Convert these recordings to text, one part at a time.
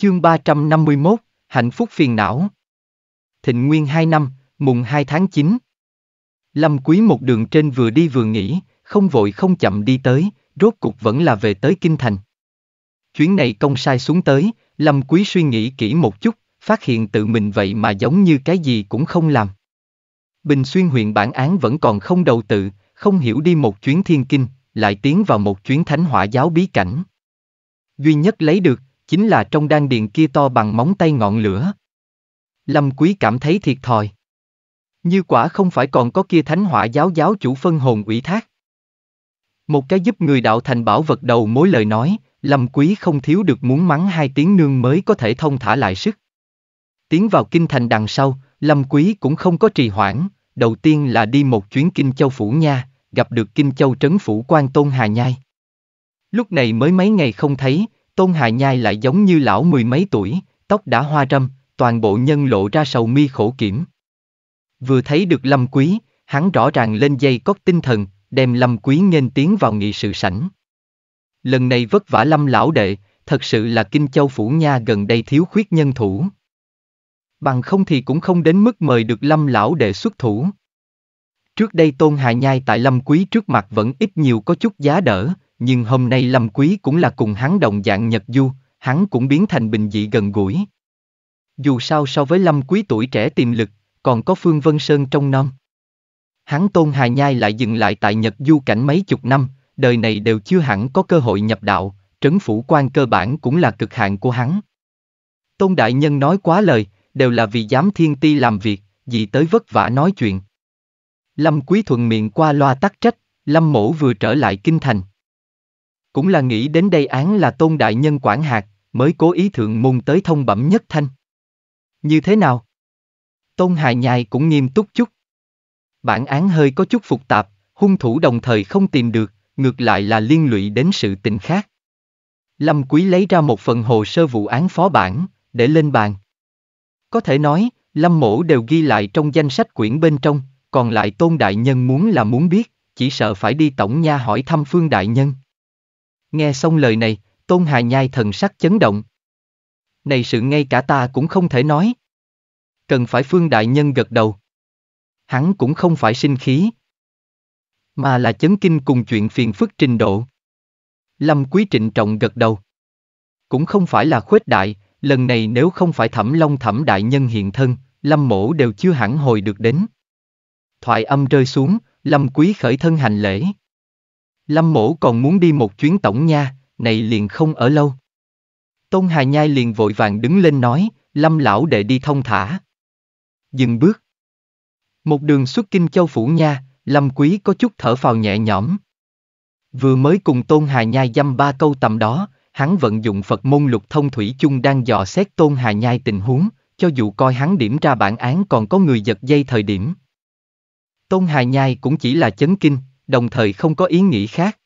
Chương 351, Hạnh phúc phiền não. Thịnh Nguyên 2 năm, mùng 2 tháng 9. Lâm Quý một đường trên vừa đi vừa nghỉ, không vội không chậm đi tới, rốt cục vẫn là về tới Kinh Thành. Chuyến này công sai xuống tới, Lâm Quý suy nghĩ kỹ một chút, phát hiện tự mình vậy mà giống như cái gì cũng không làm. Bình Xuyên huyện bản án vẫn còn không đầu tự, không hiểu đi một chuyến thiên kinh, lại tiến vào một chuyến thánh hỏa giáo bí cảnh. Duy nhất lấy được, chính là trong đan điền kia to bằng móng tay ngọn lửa. Lâm Quý cảm thấy thiệt thòi. Như quả không phải còn có kia thánh hỏa giáo giáo chủ phân hồn ủy thác. Một cái giúp người đạo thành bảo vật đầu mối lời nói, Lâm Quý không thiếu được muốn mắng hai tiếng nương mới có thể thông thả lại sức. Tiến vào kinh thành đằng sau, Lâm Quý cũng không có trì hoãn, đầu tiên là đi một chuyến Kinh Châu Phủ Nha, gặp được Kinh Châu Trấn Phủ quan Tôn Hà Nhai. Lúc này mới mấy ngày không thấy, Tôn Hạ Nhai lại giống như lão mười mấy tuổi, tóc đã hoa râm, toàn bộ nhân lộ ra sầu mi khổ kiểm. Vừa thấy được Lâm Quý, hắn rõ ràng lên dây cót tinh thần, đem Lâm Quý nghênh tiến vào nghị sự sảnh. Lần này vất vả Lâm lão đệ, thật sự là Kinh Châu Phủ Nha gần đây thiếu khuyết nhân thủ. Bằng không thì cũng không đến mức mời được Lâm lão đệ xuất thủ. Trước đây Tôn Hạ Nhai tại Lâm Quý trước mặt vẫn ít nhiều có chút giá đỡ, nhưng hôm nay Lâm Quý cũng là cùng hắn đồng dạng Nhật Du, hắn cũng biến thành bình dị gần gũi. Dù sao so với Lâm Quý tuổi trẻ tiềm lực, còn có Phương Vân Sơn trong non. Hắn Tôn Hà Nhai lại dừng lại tại Nhật Du cảnh mấy chục năm, đời này đều chưa hẳn có cơ hội nhập đạo, trấn phủ quan cơ bản cũng là cực hạn của hắn. Tôn Đại Nhân nói quá lời, đều là vì dám thiên ti làm việc, vì tới vất vả nói chuyện. Lâm Quý thuận miệng qua loa tắc trách, Lâm Mổ vừa trở lại kinh thành. Cũng là nghĩ đến đây án là tôn đại nhân quản hạt, mới cố ý thượng môn tới thông bẩm nhất thanh. Như thế nào? Tôn hài nhài cũng nghiêm túc chút. Bản án hơi có chút phục tạp, hung thủ đồng thời không tìm được, ngược lại là liên lụy đến sự tình khác. Lâm Quý lấy ra một phần hồ sơ vụ án phó bản, để lên bàn. Có thể nói, Lâm Mổ đều ghi lại trong danh sách quyển bên trong, còn lại Tôn Đại Nhân muốn là muốn biết, chỉ sợ phải đi tổng nha hỏi thăm Phương Đại Nhân. Nghe xong lời này, Tôn Hà Nhai thần sắc chấn động. Này sự ngay cả ta cũng không thể nói. Cần phải Phương Đại Nhân gật đầu. Hắn cũng không phải sinh khí. Mà là chấn kinh cùng chuyện phiền phức trình độ. Lâm Quý trịnh trọng gật đầu. Cũng không phải là khuếch đại, lần này nếu không phải thẩm long thẩm đại nhân hiện thân, Lâm mổ đều chưa hẳn hồi được đến. Thoại âm rơi xuống, Lâm Quý khởi thân hành lễ. Lâm mổ còn muốn đi một chuyến tổng nha, này liền không ở lâu. Tôn Hà Nhai liền vội vàng đứng lên nói, Lâm lão đệ đi thông thả. Dừng bước. Một đường xuất kinh châu phủ nha, Lâm quý có chút thở phào nhẹ nhõm. Vừa mới cùng Tôn Hà Nhai dăm ba câu tầm đó, hắn vận dụng Phật môn lục thông thủy chung đang dò xét Tôn Hà Nhai tình huống, cho dù coi hắn điểm ra bản án còn có người giật dây thời điểm. Tôn Hà Nhai cũng chỉ là chấn kinh, đồng thời không có ý nghĩ khác.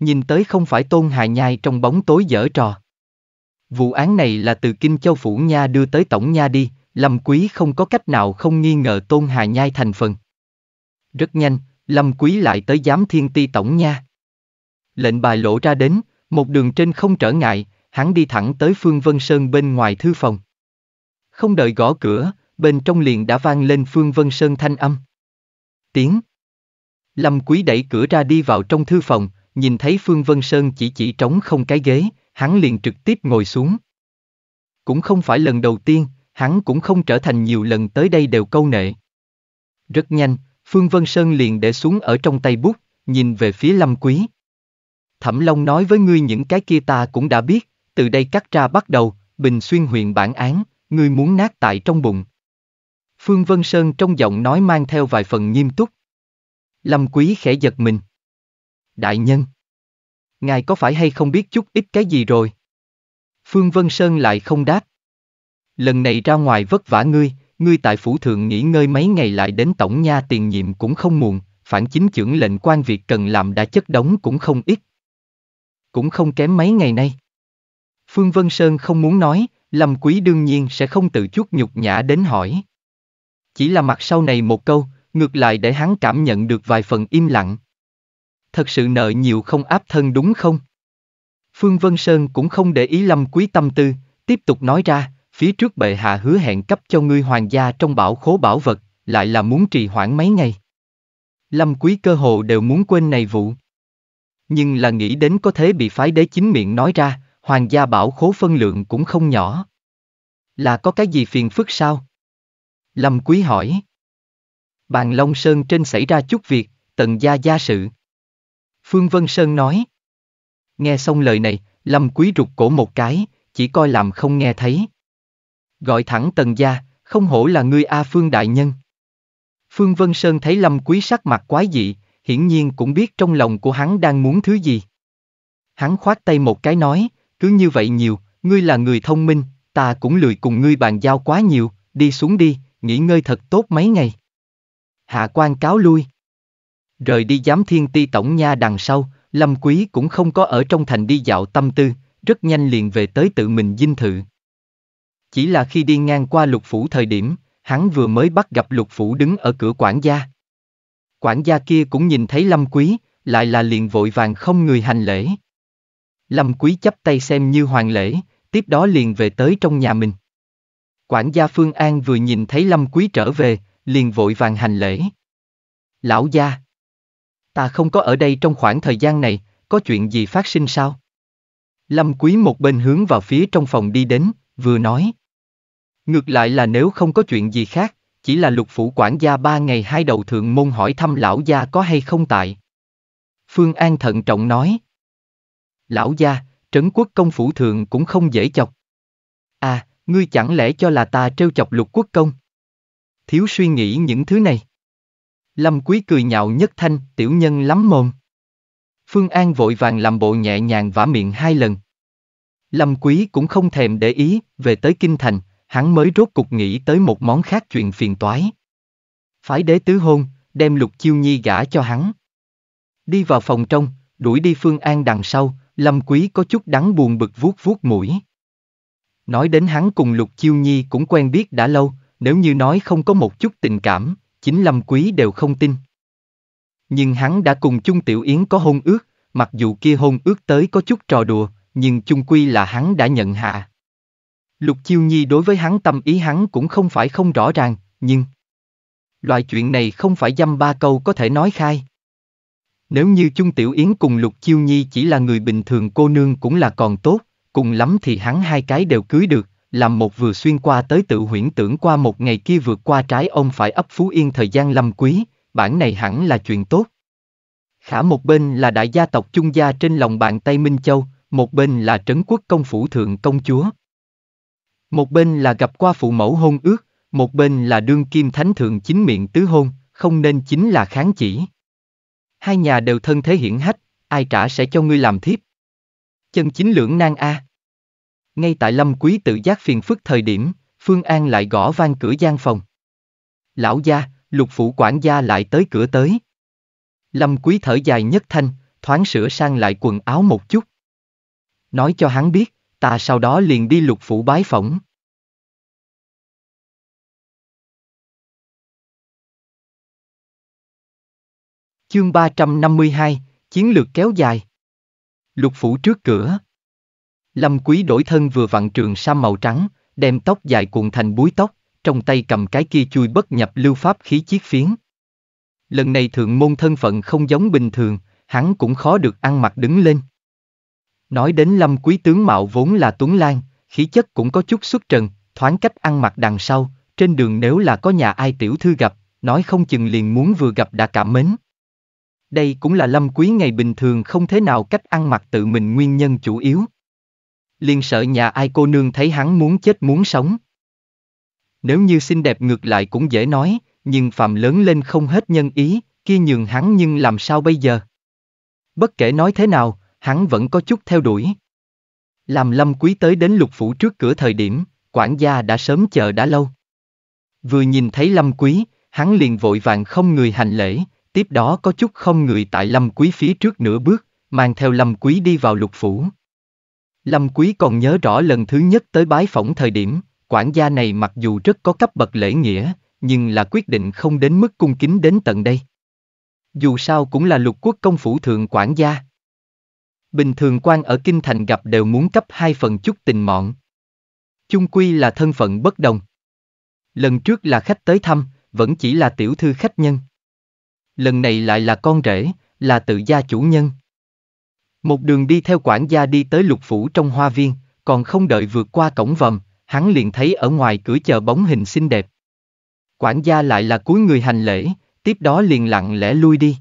Nhìn tới không phải tôn hà nhai trong bóng tối dở trò. Vụ án này là từ Kinh Châu Phủ Nha đưa tới Tổng Nha đi, Lâm Quý không có cách nào không nghi ngờ tôn hà nhai thành phần. Rất nhanh, Lâm Quý lại tới giám thiên ti Tổng Nha. Lệnh bài lộ ra đến, một đường trên không trở ngại, hắn đi thẳng tới Phương Vân Sơn bên ngoài thư phòng. Không đợi gõ cửa, bên trong liền đã vang lên Phương Vân Sơn thanh âm. Tiếng. Lâm Quý đẩy cửa ra đi vào trong thư phòng, nhìn thấy Phương Vân Sơn chỉ chỉ trống không cái ghế, hắn liền trực tiếp ngồi xuống. Cũng không phải lần đầu tiên, hắn cũng không trở thành nhiều lần tới đây đều câu nệ. Rất nhanh, Phương Vân Sơn liền để xuống ở trong tay bút, nhìn về phía Lâm Quý. Thẩm Long nói với ngươi những cái kia ta cũng đã biết, từ đây cắt ra bắt đầu, bình xuyên huyện bản án, ngươi muốn nát tại trong bụng. Phương Vân Sơn trong giọng nói mang theo vài phần nghiêm túc. Lâm Quý khẽ giật mình. Đại nhân! Ngài có phải hay không biết chút ít cái gì rồi? Phương Vân Sơn lại không đáp. Lần này ra ngoài vất vả ngươi, ngươi tại phủ thượng nghỉ ngơi mấy ngày lại đến tổng nha tiền nhiệm cũng không muộn, phản chính trưởng lệnh quan việc cần làm đã chất đóng cũng không ít. Cũng không kém mấy ngày nay. Phương Vân Sơn không muốn nói, Lâm Quý đương nhiên sẽ không tự chút nhục nhã đến hỏi. Chỉ là mặt sau này một câu, ngược lại để hắn cảm nhận được vài phần im lặng. Thật sự nợ nhiều không áp thân đúng không? Phương Vân Sơn cũng không để ý Lâm Quý tâm tư, tiếp tục nói ra, phía trước bệ hạ hứa hẹn cấp cho ngươi hoàng gia trong bảo khố bảo vật, lại là muốn trì hoãn mấy ngày. Lâm Quý cơ hồ đều muốn quên này vụ. Nhưng là nghĩ đến có thế bị phái đế chính miệng nói ra, hoàng gia bảo khố phân lượng cũng không nhỏ. Là có cái gì phiền phức sao? Lâm Quý hỏi bàn Long Sơn trên xảy ra chút việc, tần gia gia sự. Phương Vân Sơn nói. Nghe xong lời này, Lâm Quý rụt cổ một cái, chỉ coi làm không nghe thấy. Gọi thẳng tần gia, không hổ là ngươi A Phương Đại Nhân. Phương Vân Sơn thấy Lâm Quý sắc mặt quái dị, hiển nhiên cũng biết trong lòng của hắn đang muốn thứ gì. Hắn khoát tay một cái nói, cứ như vậy nhiều, ngươi là người thông minh, ta cũng lười cùng ngươi bàn giao quá nhiều, đi xuống đi, nghỉ ngơi thật tốt mấy ngày hạ quan cáo lui. Rời đi giám thiên ti tổng nha đằng sau, Lâm Quý cũng không có ở trong thành đi dạo tâm tư, rất nhanh liền về tới tự mình dinh thự. Chỉ là khi đi ngang qua lục phủ thời điểm, hắn vừa mới bắt gặp lục phủ đứng ở cửa quản gia. Quản gia kia cũng nhìn thấy Lâm Quý, lại là liền vội vàng không người hành lễ. Lâm Quý chấp tay xem như hoàng lễ, tiếp đó liền về tới trong nhà mình. Quản gia Phương An vừa nhìn thấy Lâm Quý trở về, liền vội vàng hành lễ. Lão gia, ta không có ở đây trong khoảng thời gian này, có chuyện gì phát sinh sao? Lâm Quý một bên hướng vào phía trong phòng đi đến, vừa nói. Ngược lại là nếu không có chuyện gì khác, chỉ là lục phủ quản gia ba ngày hai đầu thượng môn hỏi thăm lão gia có hay không tại. Phương An thận trọng nói. Lão gia, trấn quốc công phủ thượng cũng không dễ chọc. À, ngươi chẳng lẽ cho là ta trêu chọc lục quốc công? thiếu suy nghĩ những thứ này. Lâm Quý cười nhạo nhất thanh, tiểu nhân lắm mồm. Phương An vội vàng làm bộ nhẹ nhàng vả miệng hai lần. Lâm Quý cũng không thèm để ý, về tới Kinh Thành, hắn mới rốt cục nghĩ tới một món khác chuyện phiền toái. Phải đế tứ hôn, đem lục chiêu nhi gả cho hắn. Đi vào phòng trong, đuổi đi Phương An đằng sau, Lâm Quý có chút đắng buồn bực vuốt vuốt mũi. Nói đến hắn cùng Lục Chiêu Nhi cũng quen biết đã lâu, nếu như nói không có một chút tình cảm, chính Lâm Quý đều không tin. Nhưng hắn đã cùng Chung Tiểu Yến có hôn ước, mặc dù kia hôn ước tới có chút trò đùa, nhưng chung quy là hắn đã nhận hạ. Lục Chiêu Nhi đối với hắn tâm ý hắn cũng không phải không rõ ràng, nhưng... Loại chuyện này không phải dăm ba câu có thể nói khai. Nếu như Chung Tiểu Yến cùng Lục Chiêu Nhi chỉ là người bình thường cô nương cũng là còn tốt, cùng lắm thì hắn hai cái đều cưới được, làm một vừa xuyên qua tới tự huyễn tưởng qua một ngày kia vượt qua trái ông phải ấp Phú Yên thời gian lâm quý, bản này hẳn là chuyện tốt. Khả một bên là đại gia tộc chung Gia trên lòng bàn tay Minh Châu, một bên là trấn quốc công phủ thượng công chúa. Một bên là gặp qua phụ mẫu hôn ước, một bên là đương kim thánh thượng chính miệng tứ hôn, không nên chính là kháng chỉ. Hai nhà đều thân thế hiển hách, ai trả sẽ cho ngươi làm thiếp. Chân chính lưỡng nan a. À. Ngay tại Lâm Quý tự giác phiền phức thời điểm, Phương An lại gõ vang cửa gian phòng. Lão gia, lục phủ quản gia lại tới cửa tới. Lâm Quý thở dài nhất thanh, thoáng sửa sang lại quần áo một chút. Nói cho hắn biết, ta sau đó liền đi lục phủ bái phỏng. Chương 352, Chiến lược kéo dài Lục phủ trước cửa Lâm Quý đổi thân vừa vặn trường sa màu trắng, đem tóc dài cuộn thành búi tóc, trong tay cầm cái kia chui bất nhập lưu pháp khí chiếc phiến. Lần này thượng môn thân phận không giống bình thường, hắn cũng khó được ăn mặc đứng lên. Nói đến Lâm Quý tướng mạo vốn là Tuấn Lan, khí chất cũng có chút xuất trần, thoáng cách ăn mặc đằng sau, trên đường nếu là có nhà ai tiểu thư gặp, nói không chừng liền muốn vừa gặp đã cảm mến. Đây cũng là Lâm Quý ngày bình thường không thế nào cách ăn mặc tự mình nguyên nhân chủ yếu liền sợ nhà ai cô nương thấy hắn muốn chết muốn sống. Nếu như xinh đẹp ngược lại cũng dễ nói, nhưng phạm lớn lên không hết nhân ý, kia nhường hắn nhưng làm sao bây giờ? Bất kể nói thế nào, hắn vẫn có chút theo đuổi. Làm lâm quý tới đến lục phủ trước cửa thời điểm, quản gia đã sớm chờ đã lâu. Vừa nhìn thấy lâm quý, hắn liền vội vàng không người hành lễ, tiếp đó có chút không người tại lâm quý phía trước nửa bước, mang theo lâm quý đi vào lục phủ. Lâm Quý còn nhớ rõ lần thứ nhất tới bái phỏng thời điểm, quản gia này mặc dù rất có cấp bậc lễ nghĩa, nhưng là quyết định không đến mức cung kính đến tận đây. Dù sao cũng là lục quốc công phủ thượng quản gia. Bình thường quan ở Kinh Thành gặp đều muốn cấp hai phần chút tình mọn. Chung quy là thân phận bất đồng. Lần trước là khách tới thăm, vẫn chỉ là tiểu thư khách nhân. Lần này lại là con rể, là tự gia chủ nhân. Một đường đi theo quản gia đi tới lục phủ trong hoa viên, còn không đợi vượt qua cổng vầm, hắn liền thấy ở ngoài cửa chờ bóng hình xinh đẹp. Quản gia lại là cuối người hành lễ, tiếp đó liền lặng lẽ lui đi.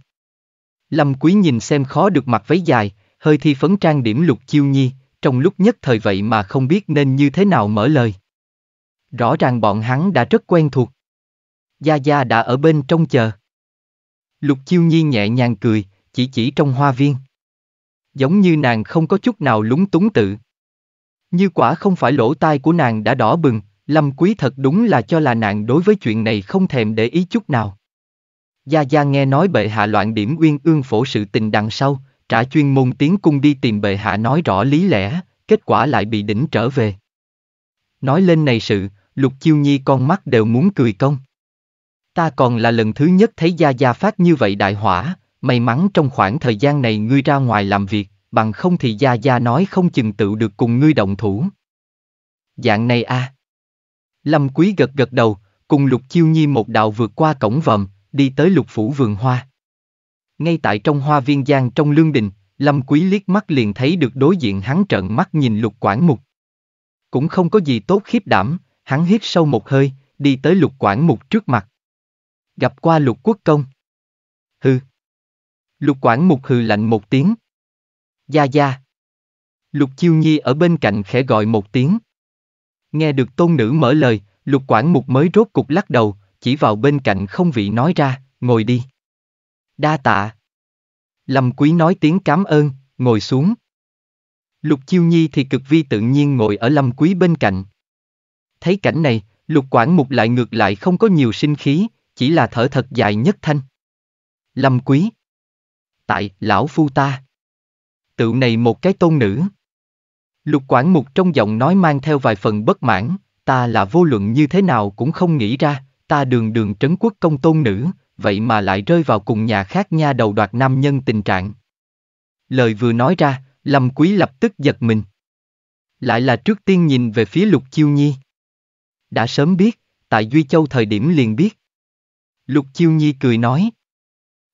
Lâm Quý nhìn xem khó được mặc váy dài, hơi thi phấn trang điểm lục chiêu nhi, trong lúc nhất thời vậy mà không biết nên như thế nào mở lời. Rõ ràng bọn hắn đã rất quen thuộc. Gia Gia đã ở bên trong chờ. Lục chiêu nhi nhẹ nhàng cười, chỉ chỉ trong hoa viên giống như nàng không có chút nào lúng túng tự. Như quả không phải lỗ tai của nàng đã đỏ bừng, Lâm Quý thật đúng là cho là nàng đối với chuyện này không thèm để ý chút nào. Gia Gia nghe nói bệ hạ loạn điểm uyên ương phổ sự tình đằng sau, trả chuyên môn tiến cung đi tìm bệ hạ nói rõ lý lẽ, kết quả lại bị đỉnh trở về. Nói lên này sự, Lục Chiêu Nhi con mắt đều muốn cười công. Ta còn là lần thứ nhất thấy Gia Gia phát như vậy đại hỏa, May mắn trong khoảng thời gian này ngươi ra ngoài làm việc, bằng không thì Gia Gia nói không chừng tự được cùng ngươi động thủ. Dạng này a. À. Lâm Quý gật gật đầu, cùng Lục Chiêu Nhi một đạo vượt qua cổng vòm, đi tới Lục Phủ Vườn Hoa. Ngay tại trong hoa viên giang trong lương đình, Lâm Quý liếc mắt liền thấy được đối diện hắn trợn mắt nhìn Lục quản Mục. Cũng không có gì tốt khiếp đảm, hắn hít sâu một hơi, đi tới Lục quản Mục trước mặt. Gặp qua Lục Quốc Công. Hừ, Lục quản mục hừ lạnh một tiếng. Gia gia. Lục chiêu nhi ở bên cạnh khẽ gọi một tiếng. Nghe được tôn nữ mở lời, lục quản mục mới rốt cục lắc đầu, chỉ vào bên cạnh không vị nói ra, ngồi đi. Đa tạ. Lâm quý nói tiếng cảm ơn, ngồi xuống. Lục chiêu nhi thì cực vi tự nhiên ngồi ở lâm quý bên cạnh. Thấy cảnh này, lục quản mục lại ngược lại không có nhiều sinh khí, chỉ là thở thật dài nhất thanh. Lâm quý tại lão phu ta. tự này một cái tôn nữ. Lục quản mục trong giọng nói mang theo vài phần bất mãn, ta là vô luận như thế nào cũng không nghĩ ra, ta đường đường trấn quốc công tôn nữ, vậy mà lại rơi vào cùng nhà khác nha đầu đoạt nam nhân tình trạng. Lời vừa nói ra, Lâm Quý lập tức giật mình. Lại là trước tiên nhìn về phía Lục Chiêu Nhi. Đã sớm biết, tại Duy Châu thời điểm liền biết. Lục Chiêu Nhi cười nói.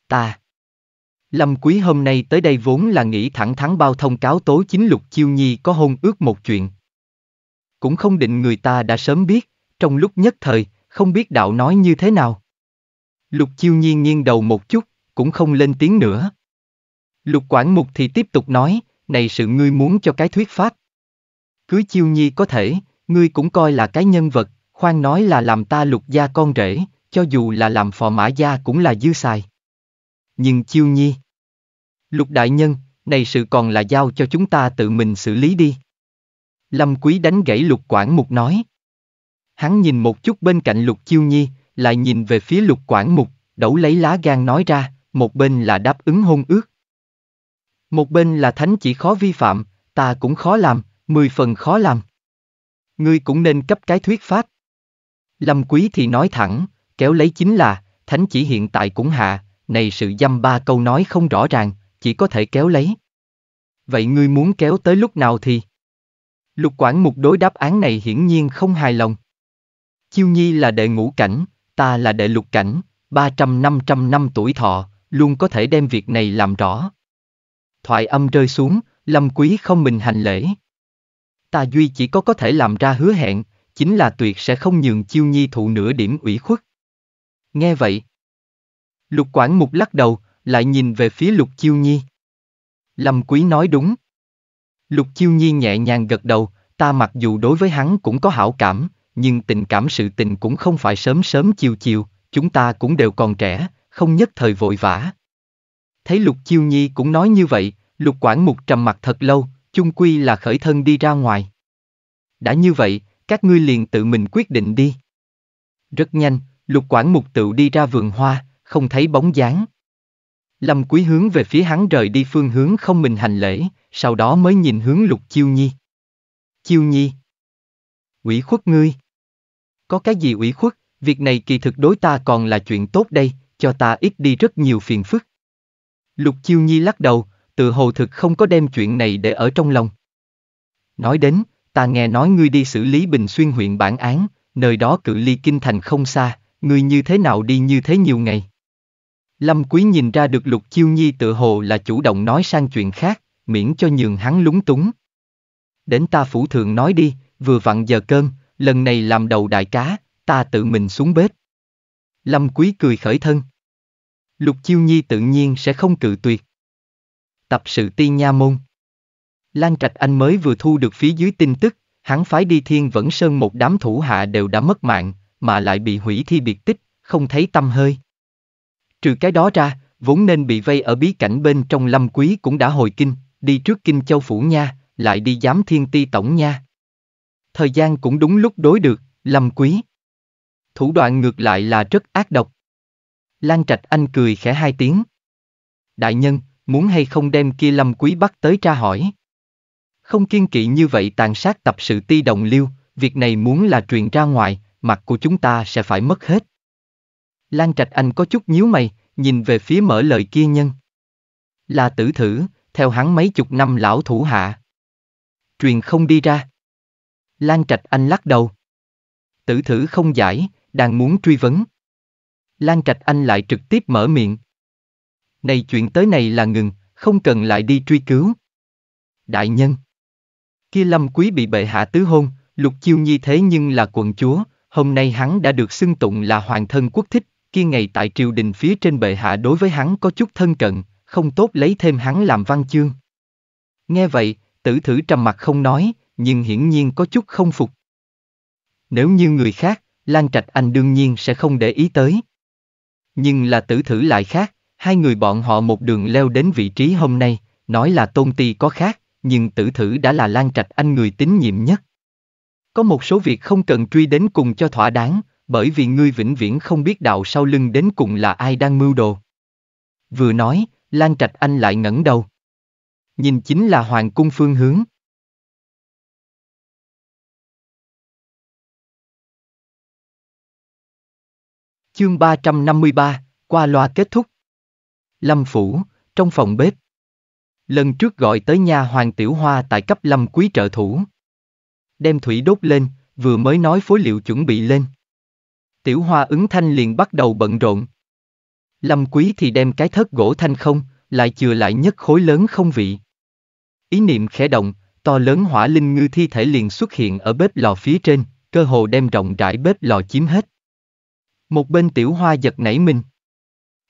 Ta. Lâm Quý hôm nay tới đây vốn là nghĩ thẳng thắn bao thông cáo tố chính Lục Chiêu Nhi có hôn ước một chuyện. Cũng không định người ta đã sớm biết, trong lúc nhất thời, không biết đạo nói như thế nào. Lục Chiêu Nhi nghiêng đầu một chút, cũng không lên tiếng nữa. Lục Quảng Mục thì tiếp tục nói, này sự ngươi muốn cho cái thuyết pháp. Cưới Chiêu Nhi có thể, ngươi cũng coi là cái nhân vật, khoan nói là làm ta lục gia con rể, cho dù là làm phò mã gia cũng là dư xài nhưng chiêu nhi. Lục đại nhân, này sự còn là giao cho chúng ta tự mình xử lý đi. Lâm Quý đánh gãy lục quản mục nói. Hắn nhìn một chút bên cạnh lục chiêu nhi, lại nhìn về phía lục quản mục, đẩu lấy lá gan nói ra, một bên là đáp ứng hôn ước. Một bên là thánh chỉ khó vi phạm, ta cũng khó làm, mười phần khó làm. Ngươi cũng nên cấp cái thuyết pháp. Lâm Quý thì nói thẳng, kéo lấy chính là, thánh chỉ hiện tại cũng hạ, này sự dăm ba câu nói không rõ ràng, chỉ có thể kéo lấy. Vậy ngươi muốn kéo tới lúc nào thì? Lục quản mục đối đáp án này hiển nhiên không hài lòng. Chiêu nhi là đệ ngũ cảnh, ta là đệ lục cảnh, 300-500 năm tuổi thọ, luôn có thể đem việc này làm rõ. Thoại âm rơi xuống, lâm quý không mình hành lễ. Ta duy chỉ có có thể làm ra hứa hẹn, chính là tuyệt sẽ không nhường chiêu nhi thụ nửa điểm ủy khuất. Nghe vậy, Lục Quảng Mục lắc đầu, lại nhìn về phía Lục Chiêu Nhi. Lâm Quý nói đúng. Lục Chiêu Nhi nhẹ nhàng gật đầu, ta mặc dù đối với hắn cũng có hảo cảm, nhưng tình cảm sự tình cũng không phải sớm sớm chiều chiều, chúng ta cũng đều còn trẻ, không nhất thời vội vã. Thấy Lục Chiêu Nhi cũng nói như vậy, Lục Quảng Mục trầm mặt thật lâu, chung quy là khởi thân đi ra ngoài. Đã như vậy, các ngươi liền tự mình quyết định đi. Rất nhanh, Lục Quảng Mục tự đi ra vườn hoa, không thấy bóng dáng. Lâm Quý hướng về phía hắn rời đi phương hướng không mình hành lễ, sau đó mới nhìn hướng Lục Chiêu Nhi. Chiêu Nhi. ủy khuất ngươi. Có cái gì ủy khuất, việc này kỳ thực đối ta còn là chuyện tốt đây, cho ta ít đi rất nhiều phiền phức. Lục Chiêu Nhi lắc đầu, tự hồ thực không có đem chuyện này để ở trong lòng. Nói đến, ta nghe nói ngươi đi xử lý Bình Xuyên huyện bản án, nơi đó cự ly kinh thành không xa, ngươi như thế nào đi như thế nhiều ngày. Lâm Quý nhìn ra được Lục Chiêu Nhi tự hồ là chủ động nói sang chuyện khác, miễn cho nhường hắn lúng túng. Đến ta phủ thượng nói đi, vừa vặn giờ cơm, lần này làm đầu đại cá, ta tự mình xuống bếp. Lâm Quý cười khởi thân. Lục Chiêu Nhi tự nhiên sẽ không cự tuyệt. Tập sự tiên nha môn. Lan Trạch Anh mới vừa thu được phía dưới tin tức, hắn phái đi thiên vẫn sơn một đám thủ hạ đều đã mất mạng, mà lại bị hủy thi biệt tích, không thấy tâm hơi. Trừ cái đó ra, vốn nên bị vây ở bí cảnh bên trong lâm quý cũng đã hồi kinh, đi trước kinh châu phủ nha, lại đi giám thiên ti tổng nha. Thời gian cũng đúng lúc đối được, lâm quý. Thủ đoạn ngược lại là rất ác độc. Lan Trạch Anh cười khẽ hai tiếng. Đại nhân, muốn hay không đem kia lâm quý bắt tới tra hỏi. Không kiên kỵ như vậy tàn sát tập sự ti đồng liêu, việc này muốn là truyền ra ngoài, mặt của chúng ta sẽ phải mất hết. Lan Trạch Anh có chút nhíu mày, nhìn về phía mở lời kia nhân. Là tử thử, theo hắn mấy chục năm lão thủ hạ. Truyền không đi ra. Lan Trạch Anh lắc đầu. Tử thử không giải, đang muốn truy vấn. Lan Trạch Anh lại trực tiếp mở miệng. Này chuyện tới này là ngừng, không cần lại đi truy cứu. Đại nhân. Kia lâm quý bị bệ hạ tứ hôn, lục chiêu nhi thế nhưng là quận chúa, hôm nay hắn đã được xưng tụng là hoàng thân quốc thích, kia ngày tại triều đình phía trên bệ hạ đối với hắn có chút thân cận, không tốt lấy thêm hắn làm văn chương. Nghe vậy, tử thử trầm mặt không nói, nhưng hiển nhiên có chút không phục. Nếu như người khác, Lan Trạch Anh đương nhiên sẽ không để ý tới. Nhưng là tử thử lại khác, hai người bọn họ một đường leo đến vị trí hôm nay, nói là tôn ti có khác, nhưng tử thử đã là Lan Trạch Anh người tín nhiệm nhất. Có một số việc không cần truy đến cùng cho thỏa đáng, bởi vì ngươi vĩnh viễn không biết đạo sau lưng đến cùng là ai đang mưu đồ. Vừa nói, Lan Trạch Anh lại ngẩng đầu. Nhìn chính là Hoàng cung phương hướng. Chương 353, qua loa kết thúc. Lâm Phủ, trong phòng bếp. Lần trước gọi tới nhà Hoàng Tiểu Hoa tại cấp Lâm Quý trợ thủ. Đem thủy đốt lên, vừa mới nói phối liệu chuẩn bị lên. Tiểu hoa ứng thanh liền bắt đầu bận rộn. Lâm quý thì đem cái thớt gỗ thanh không, lại chừa lại nhất khối lớn không vị. Ý niệm khẽ động, to lớn hỏa linh ngư thi thể liền xuất hiện ở bếp lò phía trên, cơ hồ đem rộng rãi bếp lò chiếm hết. Một bên tiểu hoa giật nảy mình.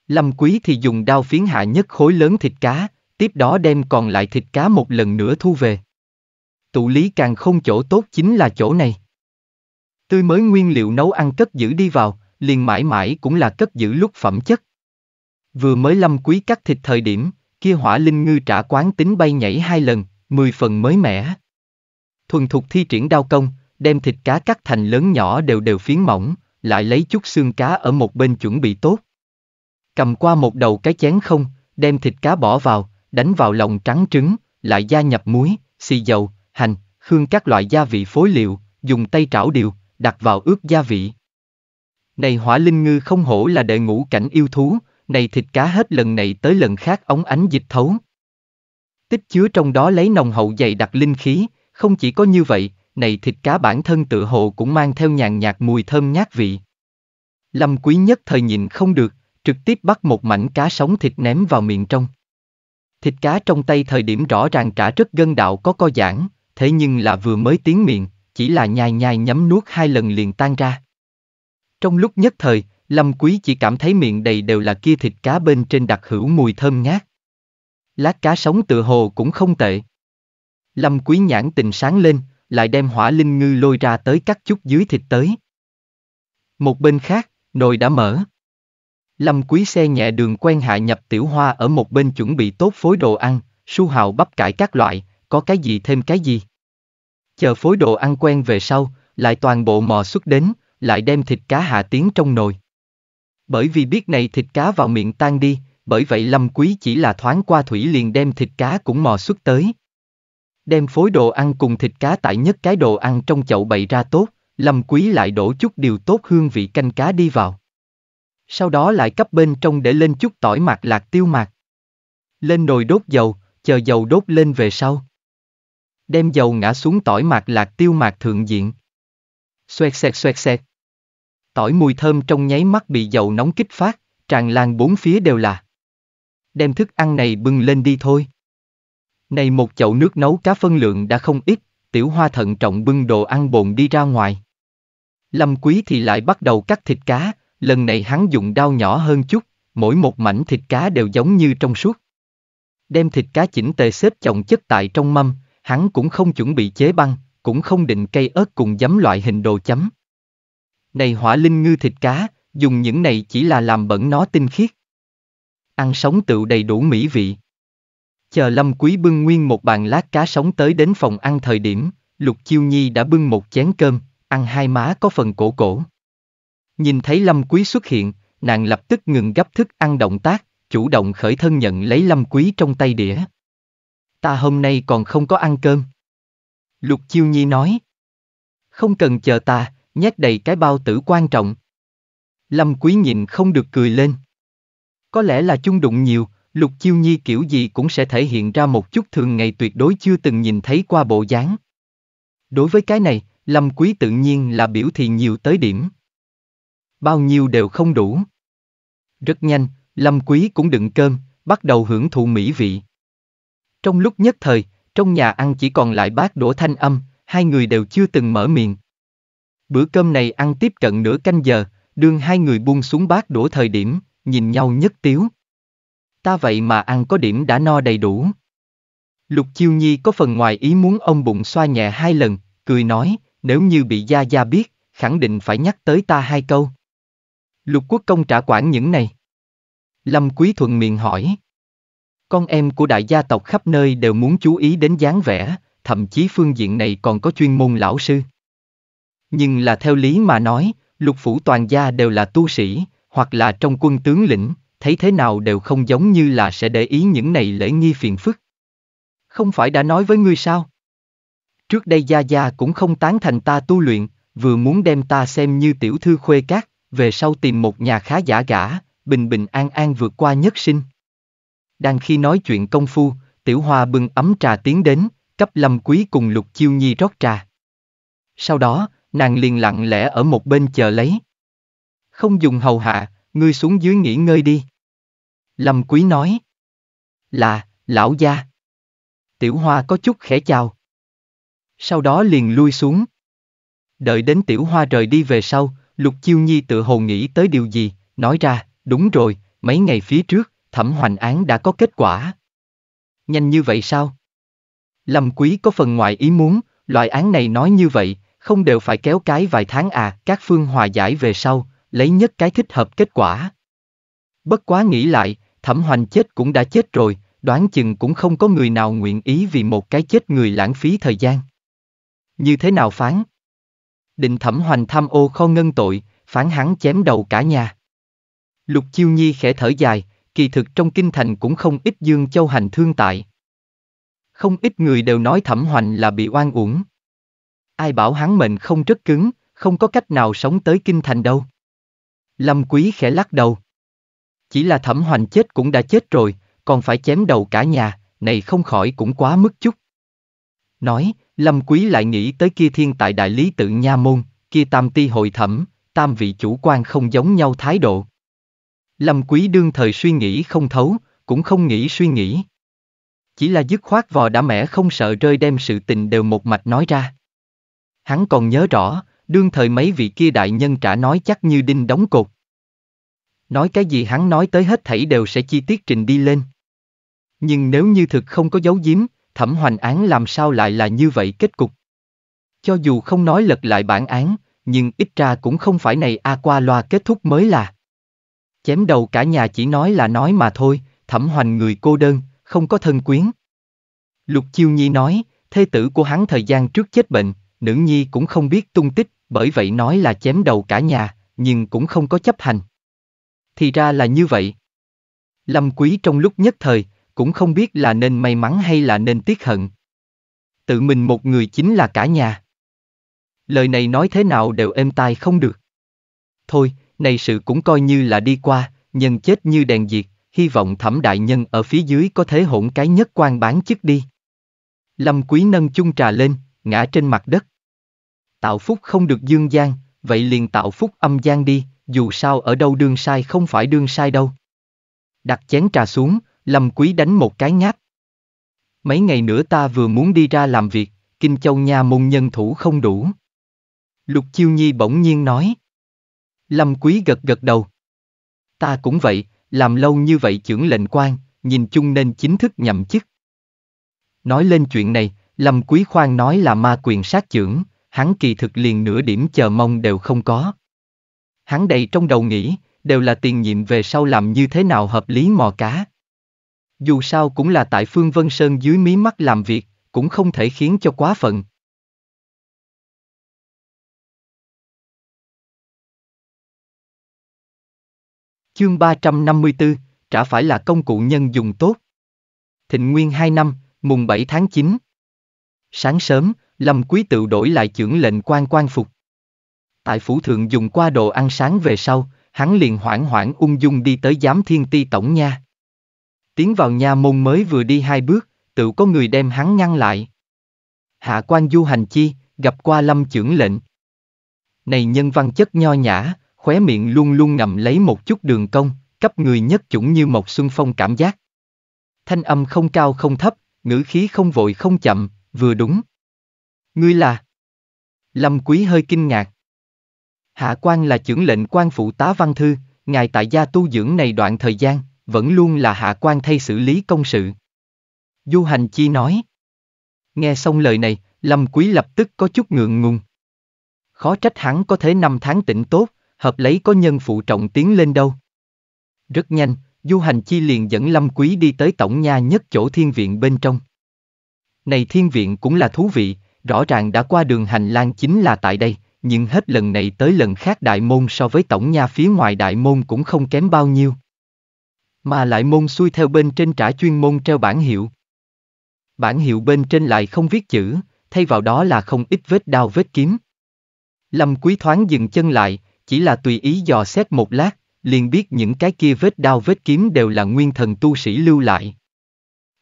Lâm quý thì dùng đao phiến hạ nhất khối lớn thịt cá, tiếp đó đem còn lại thịt cá một lần nữa thu về. Tụ lý càng không chỗ tốt chính là chỗ này. Tươi mới nguyên liệu nấu ăn cất giữ đi vào, liền mãi mãi cũng là cất giữ lúc phẩm chất. Vừa mới lâm quý cắt thịt thời điểm, kia hỏa linh ngư trả quán tính bay nhảy hai lần, mười phần mới mẻ. Thuần thục thi triển đao công, đem thịt cá cắt thành lớn nhỏ đều đều phiến mỏng, lại lấy chút xương cá ở một bên chuẩn bị tốt. Cầm qua một đầu cái chén không, đem thịt cá bỏ vào, đánh vào lòng trắng trứng, lại gia nhập muối, xì dầu, hành, hương các loại gia vị phối liệu, dùng tay trảo điều, đặt vào ướp gia vị. Này hỏa linh ngư không hổ là đệ ngũ cảnh yêu thú, này thịt cá hết lần này tới lần khác ống ánh dịch thấu. Tích chứa trong đó lấy nồng hậu dày đặc linh khí, không chỉ có như vậy, này thịt cá bản thân tự hộ cũng mang theo nhàn nhạt mùi thơm nhát vị. Lâm quý nhất thời nhìn không được, trực tiếp bắt một mảnh cá sống thịt ném vào miệng trong. Thịt cá trong tay thời điểm rõ ràng trả rất gân đạo có co giãn, thế nhưng là vừa mới tiến miệng, chỉ là nhai nhai nhấm nuốt hai lần liền tan ra. Trong lúc nhất thời, Lâm Quý chỉ cảm thấy miệng đầy đều là kia thịt cá bên trên đặc hữu mùi thơm ngát. Lá cá sống tựa hồ cũng không tệ. Lâm Quý nhãn tình sáng lên, lại đem hỏa linh ngư lôi ra tới cắt chút dưới thịt tới. Một bên khác, nồi đã mở. Lâm Quý xe nhẹ đường quen hạ nhập tiểu hoa ở một bên chuẩn bị tốt phối đồ ăn, su hào bắp cải các loại, có cái gì thêm cái gì. Chờ phối đồ ăn quen về sau, lại toàn bộ mò xuất đến, lại đem thịt cá hạ tiếng trong nồi. Bởi vì biết này thịt cá vào miệng tan đi, bởi vậy Lâm Quý chỉ là thoáng qua thủy liền đem thịt cá cũng mò xuất tới. Đem phối đồ ăn cùng thịt cá tại nhất cái đồ ăn trong chậu bày ra tốt, Lâm Quý lại đổ chút điều tốt hương vị canh cá đi vào. Sau đó lại cấp bên trong để lên chút tỏi mạc lạc tiêu mạc. Lên nồi đốt dầu, chờ dầu đốt lên về sau đem dầu ngã xuống tỏi mạc lạc tiêu mạc thượng diện. Xoẹt xẹt xoẹt xẹt. Tỏi mùi thơm trong nháy mắt bị dầu nóng kích phát, tràn lan bốn phía đều là. Đem thức ăn này bưng lên đi thôi. Này một chậu nước nấu cá phân lượng đã không ít, tiểu hoa thận trọng bưng đồ ăn bồn đi ra ngoài. Lâm quý thì lại bắt đầu cắt thịt cá, lần này hắn dùng dao nhỏ hơn chút, mỗi một mảnh thịt cá đều giống như trong suốt. Đem thịt cá chỉnh tề xếp chồng chất tại trong mâm, hắn cũng không chuẩn bị chế băng, cũng không định cây ớt cùng giấm loại hình đồ chấm. Này hỏa linh ngư thịt cá, dùng những này chỉ là làm bẩn nó tinh khiết. Ăn sống tựu đầy đủ mỹ vị. Chờ Lâm Quý bưng nguyên một bàn lát cá sống tới đến phòng ăn thời điểm, Lục Chiêu Nhi đã bưng một chén cơm, ăn hai má có phần cổ cổ. Nhìn thấy Lâm Quý xuất hiện, nàng lập tức ngừng gấp thức ăn động tác, chủ động khởi thân nhận lấy Lâm Quý trong tay đĩa ta hôm nay còn không có ăn cơm. Lục Chiêu Nhi nói. Không cần chờ ta, nhét đầy cái bao tử quan trọng. Lâm Quý nhịn không được cười lên. Có lẽ là chung đụng nhiều, Lục Chiêu Nhi kiểu gì cũng sẽ thể hiện ra một chút thường ngày tuyệt đối chưa từng nhìn thấy qua bộ dáng. Đối với cái này, Lâm Quý tự nhiên là biểu thị nhiều tới điểm. Bao nhiêu đều không đủ. Rất nhanh, Lâm Quý cũng đựng cơm, bắt đầu hưởng thụ mỹ vị. Trong lúc nhất thời, trong nhà ăn chỉ còn lại bác đổ thanh âm, hai người đều chưa từng mở miệng. Bữa cơm này ăn tiếp cận nửa canh giờ, đương hai người buông xuống bát đổ thời điểm, nhìn nhau nhất tiếu. Ta vậy mà ăn có điểm đã no đầy đủ. Lục Chiêu Nhi có phần ngoài ý muốn ông bụng xoa nhẹ hai lần, cười nói, nếu như bị Gia Gia biết, khẳng định phải nhắc tới ta hai câu. Lục Quốc Công trả quản những này. Lâm Quý Thuận miệng hỏi. Con em của đại gia tộc khắp nơi đều muốn chú ý đến dáng vẻ, thậm chí phương diện này còn có chuyên môn lão sư. Nhưng là theo lý mà nói, lục phủ toàn gia đều là tu sĩ, hoặc là trong quân tướng lĩnh, thấy thế nào đều không giống như là sẽ để ý những này lễ nghi phiền phức. Không phải đã nói với ngươi sao? Trước đây Gia Gia cũng không tán thành ta tu luyện, vừa muốn đem ta xem như tiểu thư khuê cát, về sau tìm một nhà khá giả gã, bình bình an an vượt qua nhất sinh. Đang khi nói chuyện công phu, Tiểu Hoa bưng ấm trà tiến đến, cấp Lâm Quý cùng Lục Chiêu Nhi rót trà. Sau đó, nàng liền lặng lẽ ở một bên chờ lấy. Không dùng hầu hạ, ngươi xuống dưới nghỉ ngơi đi. Lâm Quý nói. Là, lão gia. Tiểu Hoa có chút khẽ chào. Sau đó liền lui xuống. Đợi đến Tiểu Hoa rời đi về sau, Lục Chiêu Nhi tự hồ nghĩ tới điều gì, nói ra, đúng rồi, mấy ngày phía trước, thẩm hoành án đã có kết quả. Nhanh như vậy sao? Lâm Quý có phần ngoài ý muốn, loại án này nói như vậy, không đều phải kéo cái vài tháng à, các phương hòa giải về sau, lấy nhất cái thích hợp kết quả. Bất quá nghĩ lại, thẩm hoành chết cũng đã chết rồi, đoán chừng cũng không có người nào nguyện ý vì một cái chết người lãng phí thời gian. Như thế nào phán? Định thẩm hoành tham ô kho ngân tội, phán hắn chém đầu cả nhà. Lục Chiêu Nhi khẽ thở dài, kỳ thực trong kinh thành cũng không ít Dương Châu Hành thương tại. Không ít người đều nói Thẩm Hoành là bị oan uổng. Ai bảo hắn mệnh không rất cứng, không có cách nào sống tới kinh thành đâu. Lâm Quý khẽ lắc đầu. Chỉ là Thẩm Hoành chết cũng đã chết rồi, còn phải chém đầu cả nhà, này không khỏi cũng quá mức chút. Nói, Lâm Quý lại nghĩ tới kia thiên tại đại lý tự nha môn, kia tam ti hội thẩm, tam vị chủ quan không giống nhau thái độ. Lâm Quý đương thời suy nghĩ không thấu, cũng không nghĩ suy nghĩ. Chỉ là dứt khoát vò đã mẻ không sợ rơi đem sự tình đều một mạch nói ra. Hắn còn nhớ rõ, đương thời mấy vị kia đại nhân trả nói chắc như đinh đóng cột. Nói cái gì hắn nói tới hết thảy đều sẽ chi tiết trình đi lên. Nhưng nếu như thực không có dấu giếm, thẩm hoành án làm sao lại là như vậy kết cục. Cho dù không nói lật lại bản án, nhưng ít ra cũng không phải này a qua loa kết thúc mới là chém đầu cả nhà chỉ nói là nói mà thôi, thẩm hoành người cô đơn, không có thân quyến. Lục Chiêu Nhi nói, thê tử của hắn thời gian trước chết bệnh, nữ nhi cũng không biết tung tích, bởi vậy nói là chém đầu cả nhà, nhưng cũng không có chấp hành. Thì ra là như vậy. Lâm Quý trong lúc nhất thời, cũng không biết là nên may mắn hay là nên tiếc hận. Tự mình một người chính là cả nhà. Lời này nói thế nào đều êm tai không được. Thôi, này sự cũng coi như là đi qua, nhân chết như đèn diệt, hy vọng thẩm đại nhân ở phía dưới có thể hỗn cái nhất quan bán chức đi. Lâm Quý nâng chung trà lên, ngã trên mặt đất. Tạo phúc không được dương gian, vậy liền tạo phúc âm gian đi, dù sao ở đâu đương sai không phải đương sai đâu. Đặt chén trà xuống, Lâm Quý đánh một cái ngáp. Mấy ngày nữa ta vừa muốn đi ra làm việc, Kinh Châu nha môn nhân thủ không đủ. Lục Chiêu Nhi bỗng nhiên nói. Lâm Quý gật gật đầu. Ta cũng vậy, làm lâu như vậy trưởng lệnh quan, nhìn chung nên chính thức nhậm chức. Nói lên chuyện này, Lâm Quý Khoan nói là ma quyền sát trưởng, hắn kỳ thực liền nửa điểm chờ mong đều không có. Hắn đầy trong đầu nghĩ, đều là tiền nhiệm về sau làm như thế nào hợp lý mò cá. Dù sao cũng là tại Phương Vân Sơn dưới mí mắt làm việc, cũng không thể khiến cho quá phận. Chương 354, trả phải là công cụ nhân dùng tốt. Thịnh Nguyên 2 năm, mùng 7 tháng 9. Sáng sớm, Lâm Quý Tự đổi lại trưởng lệnh quan quan phục. Tại phủ thượng dùng qua đồ ăn sáng về sau, hắn liền hoảng hoảng ung dung đi tới giám thiên ti tổng nha. Tiến vào nha môn mới vừa đi hai bước, tự có người đem hắn ngăn lại. Hạ quan du hành chi, gặp qua lâm trưởng lệnh. Này nhân văn chất nho nhã, khóe miệng luôn luôn ngậm lấy một chút đường cong, cấp người nhất chủng như một xuân phong cảm giác. Thanh âm không cao không thấp, ngữ khí không vội không chậm, vừa đúng. Ngươi là... Lâm Quý hơi kinh ngạc. Hạ quan là trưởng lệnh quan phụ tá văn thư, ngài tại gia tu dưỡng này đoạn thời gian, vẫn luôn là hạ quan thay xử lý công sự. Du Hành Chi nói. Nghe xong lời này, Lâm Quý lập tức có chút ngượng ngùng. Khó trách hắn có thể năm tháng tỉnh tốt, hợp lấy có nhân phụ trọng tiến lên đâu. Rất nhanh, du hành chi liền dẫn Lâm Quý đi tới tổng nha nhất chỗ thiên viện bên trong. Này thiên viện cũng là thú vị, rõ ràng đã qua đường hành lang chính là tại đây, nhưng hết lần này tới lần khác đại môn so với tổng nha phía ngoài đại môn cũng không kém bao nhiêu. Mà lại môn xuôi theo bên trên trả chuyên môn treo bản hiệu. Bản hiệu bên trên lại không viết chữ, thay vào đó là không ít vết đao vết kiếm. Lâm Quý thoáng dừng chân lại, chỉ là tùy ý dò xét một lát, liền biết những cái kia vết đao vết kiếm đều là nguyên thần tu sĩ lưu lại.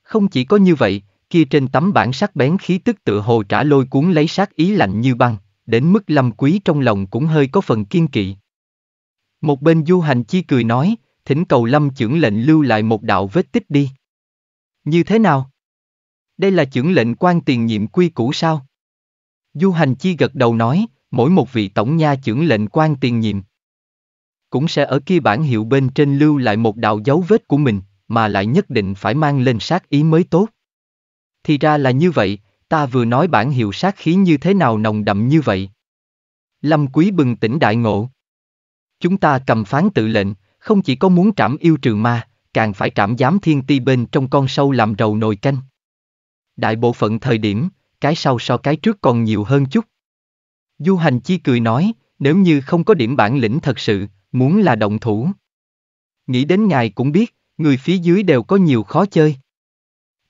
Không chỉ có như vậy, kia trên tấm bản sắc bén khí tức tựa hồ trả lôi cuốn lấy sát ý lạnh như băng, đến mức lâm quý trong lòng cũng hơi có phần kiên kỵ. Một bên du hành chi cười nói, thỉnh cầu lâm trưởng lệnh lưu lại một đạo vết tích đi. Như thế nào? Đây là trưởng lệnh quan tiền nhiệm quy cũ sao? Du hành chi gật đầu nói, Mỗi một vị tổng nha trưởng lệnh quan tiền nhiệm cũng sẽ ở kia bản hiệu bên trên lưu lại một đạo dấu vết của mình, mà lại nhất định phải mang lên sát ý mới tốt. Thì ra là như vậy, ta vừa nói bản hiệu sát khí như thế nào nồng đậm như vậy. Lâm Quý bừng tỉnh đại ngộ. Chúng ta cầm phán tự lệnh, không chỉ có muốn trảm yêu trừ ma, càng phải trảm giám thiên ti bên trong con sâu làm rầu nồi canh. Đại bộ phận thời điểm, cái sau so cái trước còn nhiều hơn chút. Du Hành Chi cười nói, nếu như không có điểm bản lĩnh thật sự, muốn là động thủ. Nghĩ đến ngài cũng biết, người phía dưới đều có nhiều khó chơi.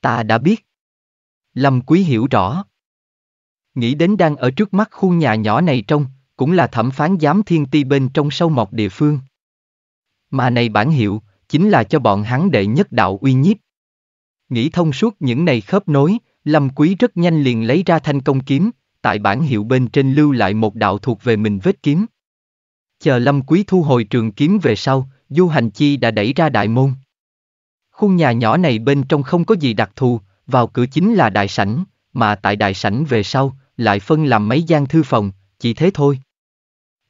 Ta đã biết. Lâm Quý hiểu rõ. Nghĩ đến đang ở trước mắt khu nhà nhỏ này trong, cũng là thẩm phán giám thiên ti bên trong sâu mọc địa phương. Mà này bản hiệu, chính là cho bọn hắn đệ nhất đạo uy nhiếp. Nghĩ thông suốt những này khớp nối, Lâm Quý rất nhanh liền lấy ra thanh công kiếm, tại bản hiệu bên trên lưu lại một đạo thuộc về mình vết kiếm. Chờ Lâm Quý thu hồi trường kiếm về sau, Du Hành Chi đã đẩy ra đại môn. Khung nhà nhỏ này bên trong không có gì đặc thù, vào cửa chính là đại sảnh, mà tại đại sảnh về sau, lại phân làm mấy gian thư phòng, chỉ thế thôi.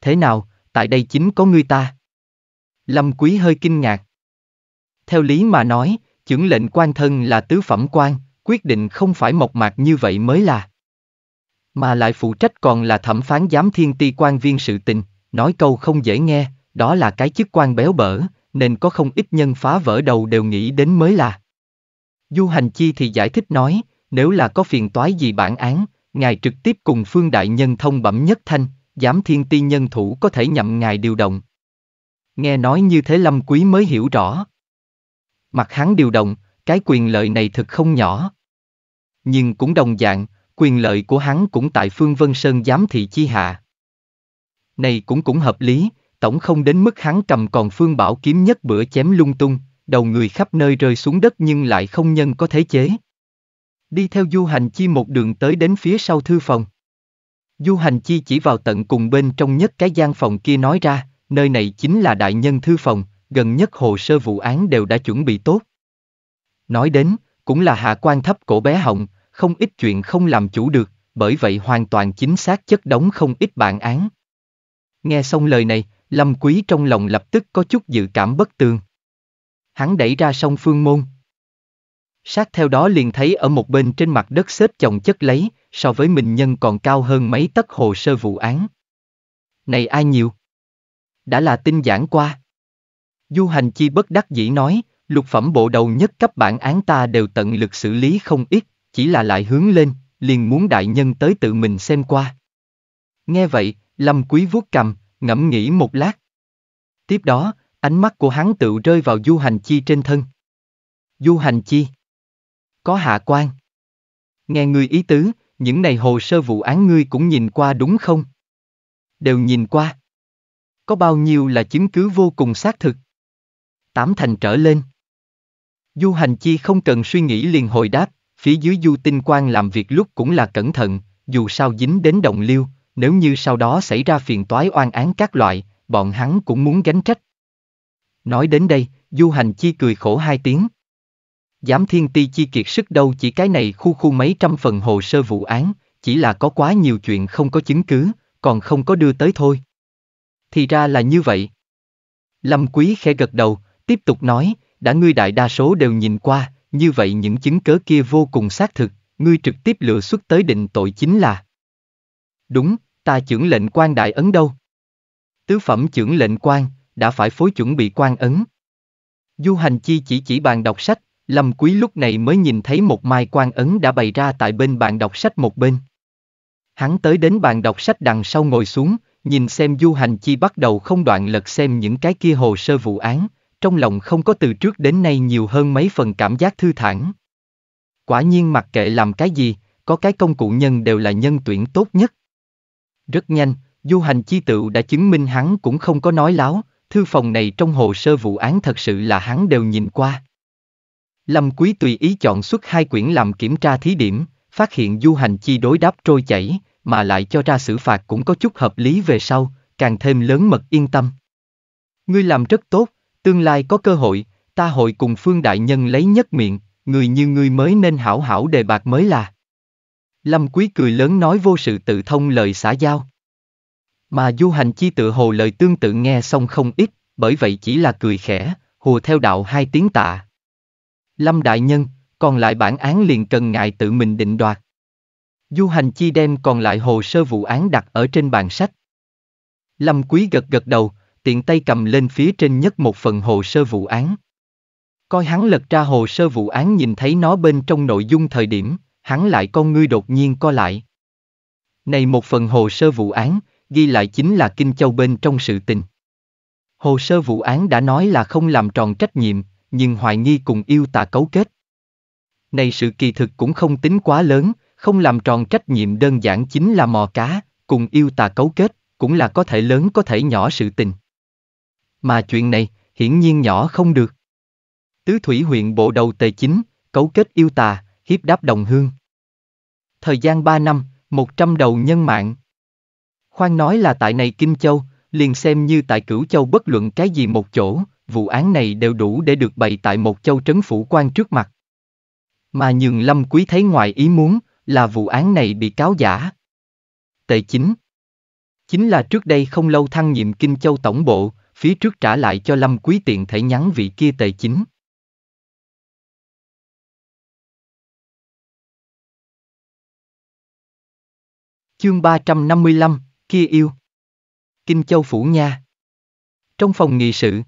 Thế nào, tại đây chính có người ta? Lâm Quý hơi kinh ngạc. Theo lý mà nói, trưởng lệnh quan thân là tứ phẩm quan, quyết định không phải mộc mạc như vậy mới là mà lại phụ trách còn là thẩm phán giám thiên ti quan viên sự tình, nói câu không dễ nghe, đó là cái chức quan béo bở, nên có không ít nhân phá vỡ đầu đều nghĩ đến mới là. Du Hành Chi thì giải thích nói, nếu là có phiền toái gì bản án, ngài trực tiếp cùng phương đại nhân thông bẩm nhất thanh, giám thiên ti nhân thủ có thể nhậm ngài điều động. Nghe nói như thế Lâm Quý mới hiểu rõ. Mặt hắn điều động, cái quyền lợi này thực không nhỏ. Nhưng cũng đồng dạng, quyền lợi của hắn cũng tại Phương Vân Sơn giám thị chi hạ. Này cũng cũng hợp lý, tổng không đến mức hắn cầm còn Phương Bảo kiếm nhất bữa chém lung tung, đầu người khắp nơi rơi xuống đất nhưng lại không nhân có thế chế. Đi theo du hành chi một đường tới đến phía sau thư phòng. Du hành chi chỉ vào tận cùng bên trong nhất cái gian phòng kia nói ra, nơi này chính là đại nhân thư phòng, gần nhất hồ sơ vụ án đều đã chuẩn bị tốt. Nói đến, cũng là hạ quan thấp cổ bé họng, không ít chuyện không làm chủ được, bởi vậy hoàn toàn chính xác chất đóng không ít bản án. Nghe xong lời này, Lâm Quý trong lòng lập tức có chút dự cảm bất tường. Hắn đẩy ra song phương môn. Sát theo đó liền thấy ở một bên trên mặt đất xếp chồng chất lấy, so với mình nhân còn cao hơn mấy tấc hồ sơ vụ án. Này ai nhiều? Đã là tin giảng qua. Du hành chi bất đắc dĩ nói, lục phẩm bộ đầu nhất cấp bản án ta đều tận lực xử lý không ít, chỉ là lại hướng lên, liền muốn đại nhân tới tự mình xem qua. Nghe vậy, Lâm Quý vuốt cầm, ngẫm nghĩ một lát. Tiếp đó, ánh mắt của hắn tự rơi vào du hành chi trên thân. Du hành chi. Có hạ quan. Nghe ngươi ý tứ, những này hồ sơ vụ án ngươi cũng nhìn qua đúng không? Đều nhìn qua. Có bao nhiêu là chứng cứ vô cùng xác thực? Tám thành trở lên. Du hành chi không cần suy nghĩ liền hồi đáp, phía dưới du tinh quan làm việc lúc cũng là cẩn thận, dù sao dính đến động liêu, nếu như sau đó xảy ra phiền toái oan án các loại, bọn hắn cũng muốn gánh trách. Nói đến đây, du hành chi cười khổ hai tiếng. Giám thiên ti chi kiệt sức đâu chỉ cái này khu khu mấy trăm phần hồ sơ vụ án, chỉ là có quá nhiều chuyện không có chứng cứ, còn không có đưa tới thôi. Thì ra là như vậy. Lâm Quý khẽ gật đầu, tiếp tục nói, đã ngươi đại đa số đều nhìn qua, như vậy những chứng cớ kia vô cùng xác thực, ngươi trực tiếp lựa xuất tới định tội chính là. Đúng, ta trưởng lệnh quan đại ấn đâu? Tứ phẩm trưởng lệnh quan, đã phải phối chuẩn bị quan ấn. Du hành chi chỉ chỉ bàn đọc sách, Lâm Quý lúc này mới nhìn thấy một mai quan ấn đã bày ra tại bên bàn đọc sách một bên. Hắn tới đến bàn đọc sách đằng sau ngồi xuống, nhìn xem Du Hành Chi bắt đầu không đoạn lật xem những cái kia hồ sơ vụ án, trong lòng không có từ trước đến nay nhiều hơn mấy phần cảm giác thư thản. Quả nhiên mặc kệ làm cái gì, có cái công cụ nhân đều là nhân tuyển tốt nhất. Rất nhanh, du hành chi tựu đã chứng minh hắn cũng không có nói láo, thư phòng này trong hồ sơ vụ án thật sự là hắn đều nhìn qua. Lâm Quý tùy ý chọn xuất hai quyển làm kiểm tra thí điểm, phát hiện du hành chi đối đáp trôi chảy, mà lại cho ra xử phạt cũng có chút hợp lý về sau, càng thêm lớn mật yên tâm. Ngươi làm rất tốt, Tương lai có cơ hội, ta hội cùng Phương Đại Nhân lấy nhất miệng, người như ngươi mới nên hảo hảo đề bạc mới là. Lâm Quý cười lớn nói vô sự tự thông lời xã giao. Mà du hành chi tự hồ lời tương tự nghe xong không ít, bởi vậy chỉ là cười khẽ, hùa theo đạo hai tiếng tạ. Lâm Đại Nhân, còn lại bản án liền cần ngại tự mình định đoạt. Du hành chi đem còn lại hồ sơ vụ án đặt ở trên bàn sách. Lâm Quý gật gật đầu, tiện tay cầm lên phía trên nhất một phần hồ sơ vụ án. Coi hắn lật ra hồ sơ vụ án nhìn thấy nó bên trong nội dung thời điểm, hắn lại con ngươi đột nhiên co lại. Này một phần hồ sơ vụ án, ghi lại chính là Kinh Châu bên trong sự tình. Hồ sơ vụ án đã nói là không làm tròn trách nhiệm, nhưng hoài nghi cùng yêu tà cấu kết. Này sự kỳ thực cũng không tính quá lớn, không làm tròn trách nhiệm đơn giản chính là mò cá, cùng yêu tà cấu kết, cũng là có thể lớn có thể nhỏ sự tình mà chuyện này, hiển nhiên nhỏ không được. Tứ thủy huyện bộ đầu tề chính, cấu kết yêu tà, hiếp đáp đồng hương. Thời gian 3 năm, 100 đầu nhân mạng. Khoan nói là tại này Kinh Châu, liền xem như tại Cửu Châu bất luận cái gì một chỗ, vụ án này đều đủ để được bày tại một châu trấn phủ quan trước mặt. Mà nhường lâm quý thấy ngoài ý muốn, là vụ án này bị cáo giả. tề chính Chính là trước đây không lâu thăng nhiệm Kinh Châu Tổng Bộ, phía trước trả lại cho Lâm Quý tiện thể nhắn vị kia tề chính. Chương 355, kia yêu. Kinh Châu Phủ Nha. Trong phòng nghị sự,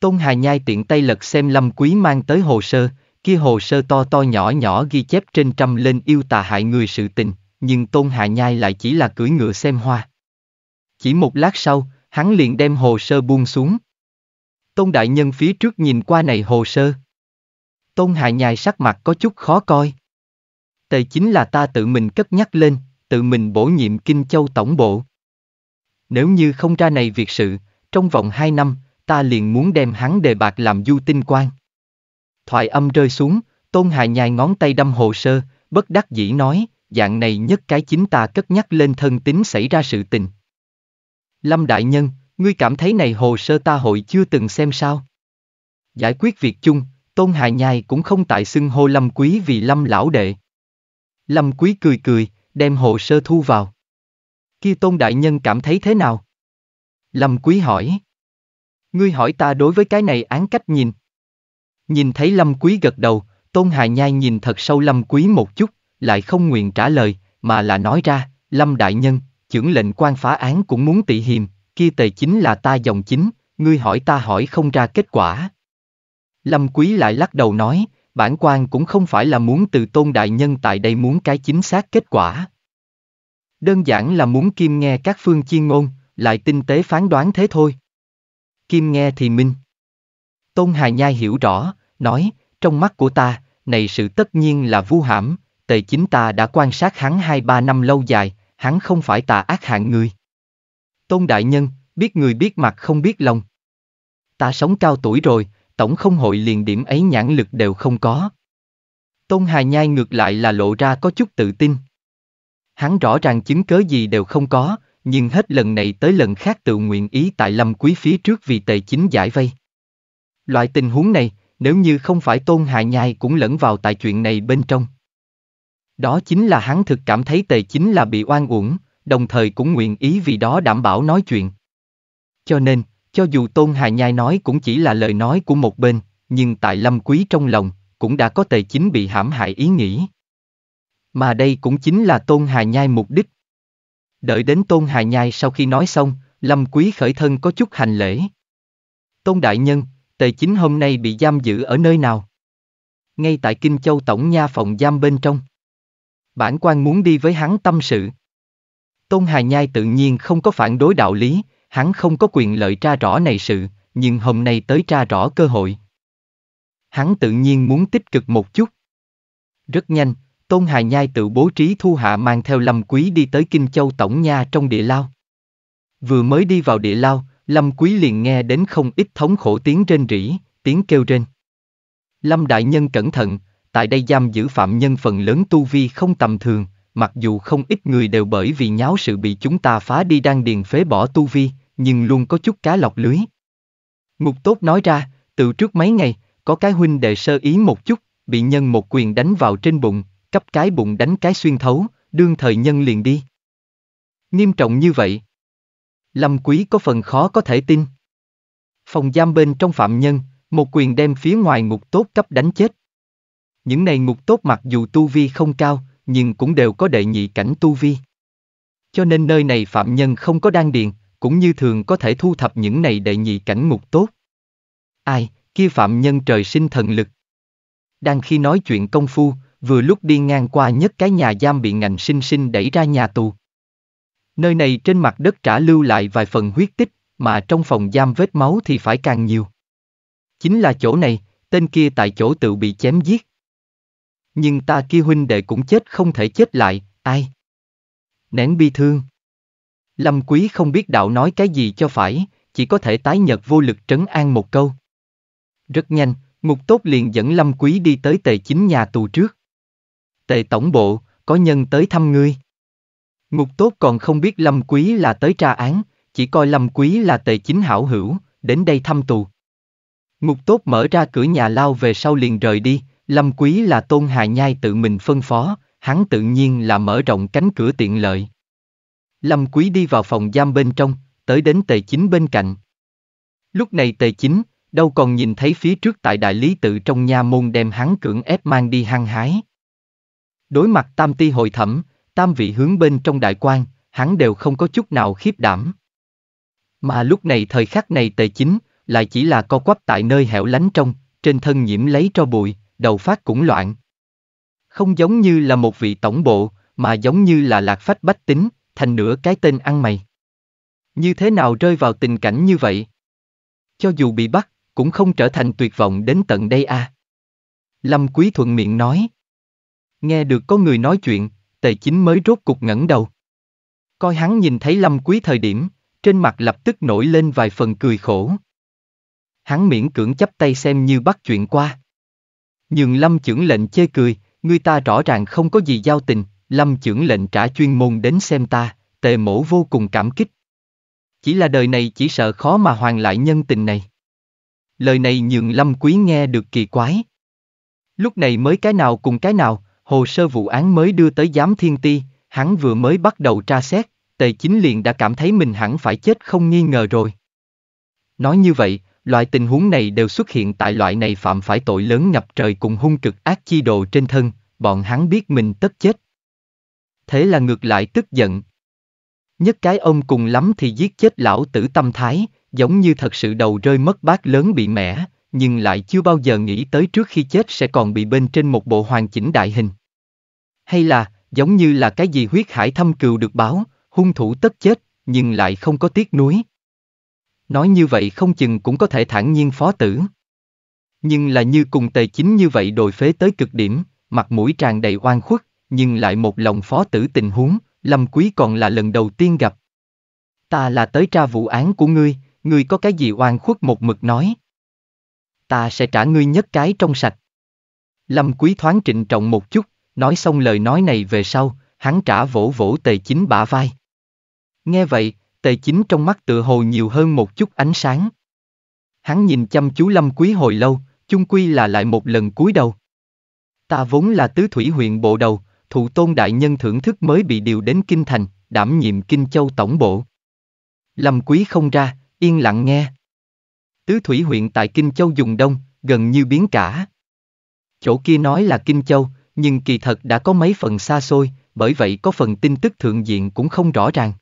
Tôn Hà Nhai tiện tay lật xem Lâm Quý mang tới hồ sơ, kia hồ sơ to to nhỏ nhỏ ghi chép trên trăm lên yêu tà hại người sự tình, nhưng Tôn Hà Nhai lại chỉ là cưỡi ngựa xem hoa. Chỉ một lát sau, hắn liền đem hồ sơ buông xuống. Tôn đại nhân phía trước nhìn qua này hồ sơ. Tôn hạ nhài sắc mặt có chút khó coi. Tề chính là ta tự mình cất nhắc lên, tự mình bổ nhiệm Kinh Châu Tổng Bộ. Nếu như không ra này việc sự, trong vòng hai năm, ta liền muốn đem hắn đề bạc làm du tinh quan. Thoại âm rơi xuống, Tôn Hà nhai ngón tay đâm hồ sơ, bất đắc dĩ nói, dạng này nhất cái chính ta cất nhắc lên thân tính xảy ra sự tình. Lâm Đại Nhân, ngươi cảm thấy này hồ sơ ta hội chưa từng xem sao? Giải quyết việc chung, Tôn hài Nhai cũng không tại xưng hô Lâm Quý vì Lâm lão đệ. Lâm Quý cười cười, đem hồ sơ thu vào. Kia Tôn Đại Nhân cảm thấy thế nào? Lâm Quý hỏi. Ngươi hỏi ta đối với cái này án cách nhìn. Nhìn thấy Lâm Quý gật đầu, Tôn hài Nhai nhìn thật sâu Lâm Quý một chút, lại không nguyện trả lời, mà là nói ra, Lâm Đại Nhân, chưởng lệnh quan phá án cũng muốn tị hiềm, kia tề chính là ta dòng chính, ngươi hỏi ta hỏi không ra kết quả. Lâm Quý lại lắc đầu nói, bản quan cũng không phải là muốn từ tôn đại nhân tại đây muốn cái chính xác kết quả. Đơn giản là muốn kim nghe các phương chiên ngôn, lại tinh tế phán đoán thế thôi. Kim nghe thì minh. Tôn Hà Nhai hiểu rõ, nói, trong mắt của ta, này sự tất nhiên là vu hãm, tề chính ta đã quan sát hắn hai ba năm lâu dài, hắn không phải tà ác hạng người. Tôn Đại Nhân, biết người biết mặt không biết lòng. Ta sống cao tuổi rồi, tổng không hội liền điểm ấy nhãn lực đều không có. Tôn Hà Nhai ngược lại là lộ ra có chút tự tin. Hắn rõ ràng chứng cớ gì đều không có, nhưng hết lần này tới lần khác tự nguyện ý tại lâm quý phía trước vì tề chính giải vây. Loại tình huống này, nếu như không phải Tôn Hà Nhai cũng lẫn vào tại chuyện này bên trong. Đó chính là hắn thực cảm thấy tề chính là bị oan uổng, đồng thời cũng nguyện ý vì đó đảm bảo nói chuyện. Cho nên, cho dù Tôn Hà Nhai nói cũng chỉ là lời nói của một bên, nhưng tại Lâm Quý trong lòng, cũng đã có tề chính bị hãm hại ý nghĩ. Mà đây cũng chính là Tôn Hà Nhai mục đích. Đợi đến Tôn Hà Nhai sau khi nói xong, Lâm Quý khởi thân có chút hành lễ. Tôn Đại Nhân, tề chính hôm nay bị giam giữ ở nơi nào? Ngay tại Kinh Châu Tổng Nha Phòng Giam bên trong bản quan muốn đi với hắn tâm sự. Tôn Hà Nhai tự nhiên không có phản đối đạo lý, hắn không có quyền lợi tra rõ này sự, nhưng hôm nay tới tra rõ cơ hội. Hắn tự nhiên muốn tích cực một chút. Rất nhanh, Tôn Hà Nhai tự bố trí thu hạ mang theo Lâm Quý đi tới Kinh Châu Tổng Nha trong địa lao. Vừa mới đi vào địa lao, Lâm Quý liền nghe đến không ít thống khổ tiếng rên rỉ, tiếng kêu rên. Lâm Đại Nhân cẩn thận, tại đây giam giữ phạm nhân phần lớn tu vi không tầm thường, mặc dù không ít người đều bởi vì nháo sự bị chúng ta phá đi đang điền phế bỏ tu vi, nhưng luôn có chút cá lọc lưới. Ngục tốt nói ra, từ trước mấy ngày, có cái huynh đệ sơ ý một chút, bị nhân một quyền đánh vào trên bụng, cấp cái bụng đánh cái xuyên thấu, đương thời nhân liền đi. Nghiêm trọng như vậy. Lâm quý có phần khó có thể tin. Phòng giam bên trong phạm nhân, một quyền đem phía ngoài ngục tốt cấp đánh chết. Những này ngục tốt mặc dù tu vi không cao, nhưng cũng đều có đệ nhị cảnh tu vi. Cho nên nơi này phạm nhân không có đan điền, cũng như thường có thể thu thập những này đệ nhị cảnh ngục tốt. Ai, kia phạm nhân trời sinh thần lực. Đang khi nói chuyện công phu, vừa lúc đi ngang qua nhất cái nhà giam bị ngành sinh sinh đẩy ra nhà tù. Nơi này trên mặt đất trả lưu lại vài phần huyết tích, mà trong phòng giam vết máu thì phải càng nhiều. Chính là chỗ này, tên kia tại chỗ tự bị chém giết nhưng ta kia huynh đệ cũng chết không thể chết lại, ai? Nén bi thương. Lâm Quý không biết đạo nói cái gì cho phải, chỉ có thể tái nhật vô lực trấn an một câu. Rất nhanh, Ngục Tốt liền dẫn Lâm Quý đi tới tề chính nhà tù trước. Tề tổng bộ, có nhân tới thăm ngươi. Ngục Tốt còn không biết Lâm Quý là tới tra án, chỉ coi Lâm Quý là tề chính hảo hữu, đến đây thăm tù. Ngục Tốt mở ra cửa nhà lao về sau liền rời đi, Lâm Quý là Tôn Hà Nhai tự mình phân phó, hắn tự nhiên là mở rộng cánh cửa tiện lợi. Lâm Quý đi vào phòng giam bên trong, tới đến tề chính bên cạnh. Lúc này tề chính, đâu còn nhìn thấy phía trước tại đại lý tự trong nha môn đem hắn cưỡng ép mang đi hăng hái. Đối mặt tam ti hội thẩm, tam vị hướng bên trong đại quan, hắn đều không có chút nào khiếp đảm. Mà lúc này thời khắc này tề chính, lại chỉ là co quắp tại nơi hẻo lánh trong, trên thân nhiễm lấy tro bụi, đầu phát cũng loạn. Không giống như là một vị tổng bộ, mà giống như là lạc phách bách tính, thành nửa cái tên ăn mày. Như thế nào rơi vào tình cảnh như vậy? Cho dù bị bắt, cũng không trở thành tuyệt vọng đến tận đây à. Lâm Quý thuận miệng nói. Nghe được có người nói chuyện, tề chính mới rốt cục ngẩng đầu. Coi hắn nhìn thấy Lâm Quý thời điểm, trên mặt lập tức nổi lên vài phần cười khổ. Hắn miễn cưỡng chấp tay xem như bắt chuyện qua. Nhưng Lâm trưởng lệnh chê cười, người ta rõ ràng không có gì giao tình, Lâm trưởng lệnh trả chuyên môn đến xem ta, tề mổ vô cùng cảm kích. Chỉ là đời này chỉ sợ khó mà hoàn lại nhân tình này. Lời này nhường Lâm Quý nghe được kỳ quái. Lúc này mới cái nào cùng cái nào, hồ sơ vụ án mới đưa tới giám thiên ti, hắn vừa mới bắt đầu tra xét, tề chính liền đã cảm thấy mình hẳn phải chết không nghi ngờ rồi. Nói như vậy, Loại tình huống này đều xuất hiện tại loại này phạm phải tội lớn ngập trời cùng hung cực ác chi đồ trên thân, bọn hắn biết mình tất chết. Thế là ngược lại tức giận. Nhất cái ông cùng lắm thì giết chết lão tử tâm thái, giống như thật sự đầu rơi mất bát lớn bị mẻ, nhưng lại chưa bao giờ nghĩ tới trước khi chết sẽ còn bị bên trên một bộ hoàn chỉnh đại hình. Hay là, giống như là cái gì huyết hải thâm cừu được báo, hung thủ tất chết, nhưng lại không có tiếc nuối. Nói như vậy không chừng cũng có thể thản nhiên phó tử. Nhưng là như cùng tề chính như vậy đồi phế tới cực điểm, mặt mũi tràn đầy oan khuất, nhưng lại một lòng phó tử tình huống, Lâm Quý còn là lần đầu tiên gặp. Ta là tới tra vụ án của ngươi, ngươi có cái gì oan khuất một mực nói. Ta sẽ trả ngươi nhất cái trong sạch. Lâm Quý thoáng trịnh trọng một chút, nói xong lời nói này về sau, hắn trả vỗ vỗ tề chính bả vai. Nghe vậy, tề chính trong mắt tựa hồ nhiều hơn một chút ánh sáng. Hắn nhìn chăm chú Lâm Quý hồi lâu, chung quy là lại một lần cúi đầu. Ta vốn là tứ thủy huyện bộ đầu, thụ tôn đại nhân thưởng thức mới bị điều đến Kinh Thành, đảm nhiệm Kinh Châu tổng bộ. Lâm Quý không ra, yên lặng nghe. Tứ thủy huyện tại Kinh Châu dùng đông, gần như biến cả. Chỗ kia nói là Kinh Châu, nhưng kỳ thật đã có mấy phần xa xôi, bởi vậy có phần tin tức thượng diện cũng không rõ ràng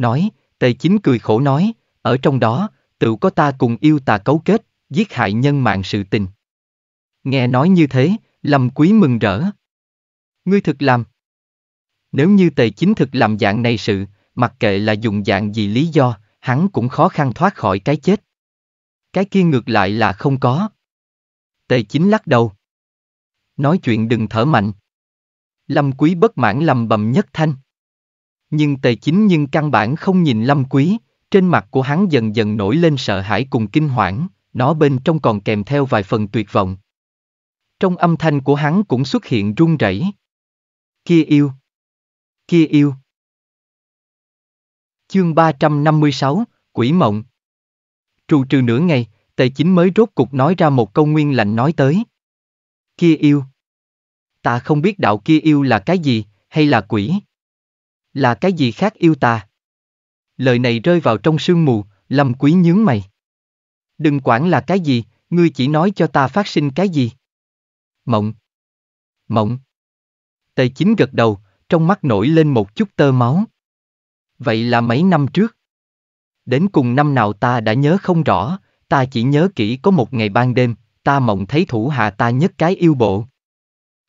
nói, tề chính cười khổ nói, ở trong đó, tự có ta cùng yêu tà cấu kết, giết hại nhân mạng sự tình. Nghe nói như thế, Lâm Quý mừng rỡ. Ngươi thực làm. Nếu như tề chính thực làm dạng này sự, mặc kệ là dùng dạng gì lý do, hắn cũng khó khăn thoát khỏi cái chết. Cái kia ngược lại là không có. Tề chính lắc đầu. Nói chuyện đừng thở mạnh. Lâm quý bất mãn lầm bầm nhất thanh. Nhưng tề chính nhưng căn bản không nhìn lâm quý, trên mặt của hắn dần dần nổi lên sợ hãi cùng kinh hoảng, nó bên trong còn kèm theo vài phần tuyệt vọng. Trong âm thanh của hắn cũng xuất hiện run rẩy. Kia yêu! Kia yêu! Chương 356, Quỷ Mộng Trù trừ nửa ngày, tề chính mới rốt cục nói ra một câu nguyên lạnh nói tới. Kia yêu! Ta không biết đạo kia yêu là cái gì, hay là quỷ? Là cái gì khác yêu ta? Lời này rơi vào trong sương mù, Lâm Quý nhướng mày. Đừng quản là cái gì, ngươi chỉ nói cho ta phát sinh cái gì. Mộng. Mộng. Tề chính gật đầu, trong mắt nổi lên một chút tơ máu. Vậy là mấy năm trước? Đến cùng năm nào ta đã nhớ không rõ, ta chỉ nhớ kỹ có một ngày ban đêm, ta mộng thấy thủ hạ ta nhất cái yêu bộ.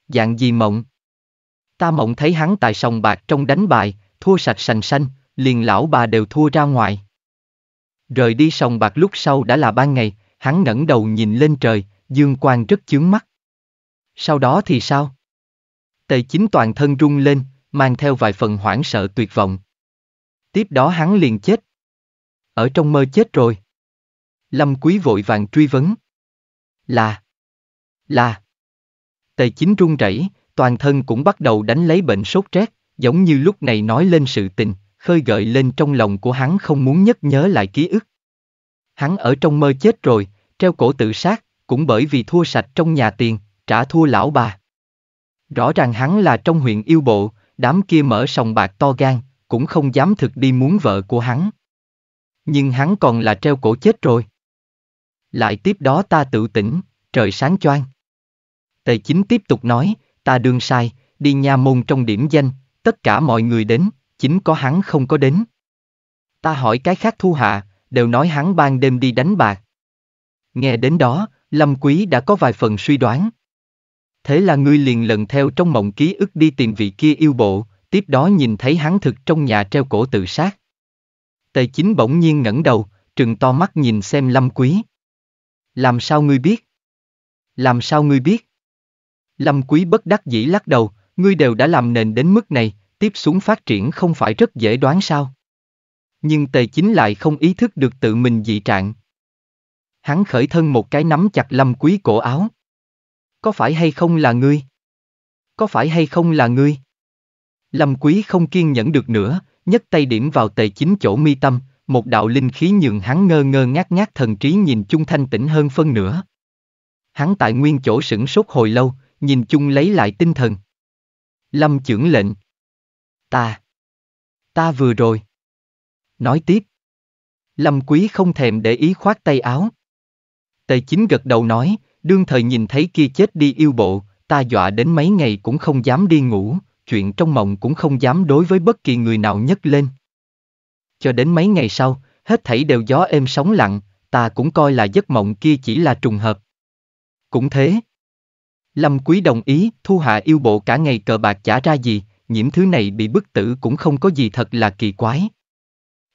Dạng gì mộng? ta mộng thấy hắn tại sòng bạc trong đánh bại, thua sạch sành xanh, liền lão bà đều thua ra ngoài. Rời đi sòng bạc lúc sau đã là ban ngày, hắn ngẩng đầu nhìn lên trời, dương quang rất chướng mắt. Sau đó thì sao? Tề chính toàn thân rung lên, mang theo vài phần hoảng sợ tuyệt vọng. Tiếp đó hắn liền chết. Ở trong mơ chết rồi. Lâm quý vội vàng truy vấn. Là. Là. Tề chính rung rẩy, toàn thân cũng bắt đầu đánh lấy bệnh sốt rét, giống như lúc này nói lên sự tình, khơi gợi lên trong lòng của hắn không muốn nhắc nhớ lại ký ức. Hắn ở trong mơ chết rồi, treo cổ tự sát, cũng bởi vì thua sạch trong nhà tiền, trả thua lão bà. Rõ ràng hắn là trong huyện yêu bộ, đám kia mở sòng bạc to gan, cũng không dám thực đi muốn vợ của hắn. Nhưng hắn còn là treo cổ chết rồi. Lại tiếp đó ta tự tỉnh, trời sáng choang. Tề chính tiếp tục nói, ta đương sai, đi nha môn trong điểm danh, tất cả mọi người đến, chính có hắn không có đến. Ta hỏi cái khác thu hạ, đều nói hắn ban đêm đi đánh bạc. Nghe đến đó, Lâm Quý đã có vài phần suy đoán. Thế là ngươi liền lần theo trong mộng ký ức đi tìm vị kia yêu bộ, tiếp đó nhìn thấy hắn thực trong nhà treo cổ tự sát. Tề chính bỗng nhiên ngẩng đầu, trừng to mắt nhìn xem Lâm Quý. Làm sao ngươi biết? Làm sao ngươi biết? Lâm Quý bất đắc dĩ lắc đầu, ngươi đều đã làm nền đến mức này, tiếp xuống phát triển không phải rất dễ đoán sao. Nhưng tề chính lại không ý thức được tự mình dị trạng. Hắn khởi thân một cái nắm chặt Lâm Quý cổ áo. Có phải hay không là ngươi? Có phải hay không là ngươi? Lâm Quý không kiên nhẫn được nữa, nhấc tay điểm vào tề chính chỗ mi tâm, một đạo linh khí nhường hắn ngơ ngơ ngác ngác thần trí nhìn chung thanh tĩnh hơn phân nửa. Hắn tại nguyên chỗ sửng sốt hồi lâu, nhìn chung lấy lại tinh thần. Lâm trưởng lệnh. Ta. Ta vừa rồi. Nói tiếp. Lâm quý không thèm để ý khoát tay áo. Tề chính gật đầu nói, đương thời nhìn thấy kia chết đi yêu bộ, ta dọa đến mấy ngày cũng không dám đi ngủ, chuyện trong mộng cũng không dám đối với bất kỳ người nào nhấc lên. Cho đến mấy ngày sau, hết thảy đều gió êm sóng lặng, ta cũng coi là giấc mộng kia chỉ là trùng hợp. Cũng thế, Lâm Quý đồng ý, thu hạ yêu bộ cả ngày cờ bạc chả ra gì, nhiễm thứ này bị bức tử cũng không có gì thật là kỳ quái.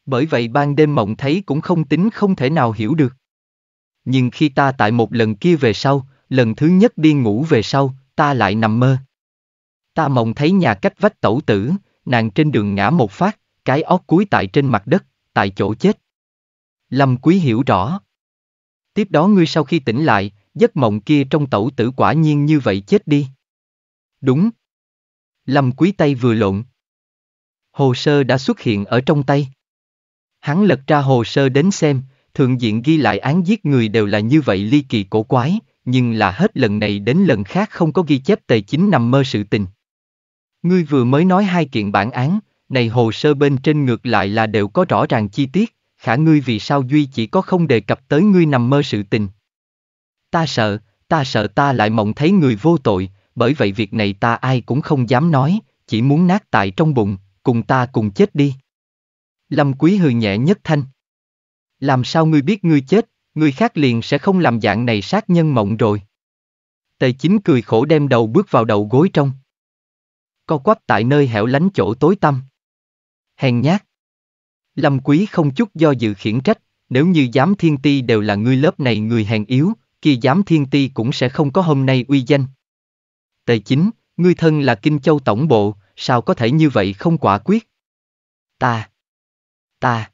Bởi vậy ban đêm mộng thấy cũng không tính không thể nào hiểu được. Nhưng khi ta tại một lần kia về sau, lần thứ nhất đi ngủ về sau, ta lại nằm mơ. Ta mộng thấy nhà cách vách tẩu tử, nàng trên đường ngã một phát, cái óc cuối tại trên mặt đất, tại chỗ chết. Lâm Quý hiểu rõ. Tiếp đó ngươi sau khi tỉnh lại, giấc mộng kia trong tẩu tử quả nhiên như vậy chết đi. Đúng. Lâm quý tay vừa lộn. Hồ sơ đã xuất hiện ở trong tay. Hắn lật ra hồ sơ đến xem, thượng diện ghi lại án giết người đều là như vậy ly kỳ cổ quái, nhưng là hết lần này đến lần khác không có ghi chép tề chính nằm mơ sự tình. Ngươi vừa mới nói hai kiện bản án, này hồ sơ bên trên ngược lại là đều có rõ ràng chi tiết, khả ngươi vì sao duy chỉ có không đề cập tới ngươi nằm mơ sự tình. Ta sợ, ta sợ ta lại mộng thấy người vô tội, bởi vậy việc này ta ai cũng không dám nói, chỉ muốn nát tại trong bụng, cùng ta cùng chết đi. Lâm Quý hừ nhẹ nhất thanh. Làm sao ngươi biết ngươi chết, người khác liền sẽ không làm dạng này sát nhân mộng rồi. Tề chính cười khổ đem đầu bước vào đầu gối trong. Co quắp tại nơi hẻo lánh chỗ tối tăm. Hèn nhát. Lâm Quý không chút do dự khiển trách, nếu như dám thiên ti đều là ngươi lớp này người hèn yếu, kia giám thiên ti cũng sẽ không có hôm nay uy danh. Tề chính, ngươi thân là Kinh Châu Tổng Bộ, sao có thể như vậy không quả quyết? Ta! Ta!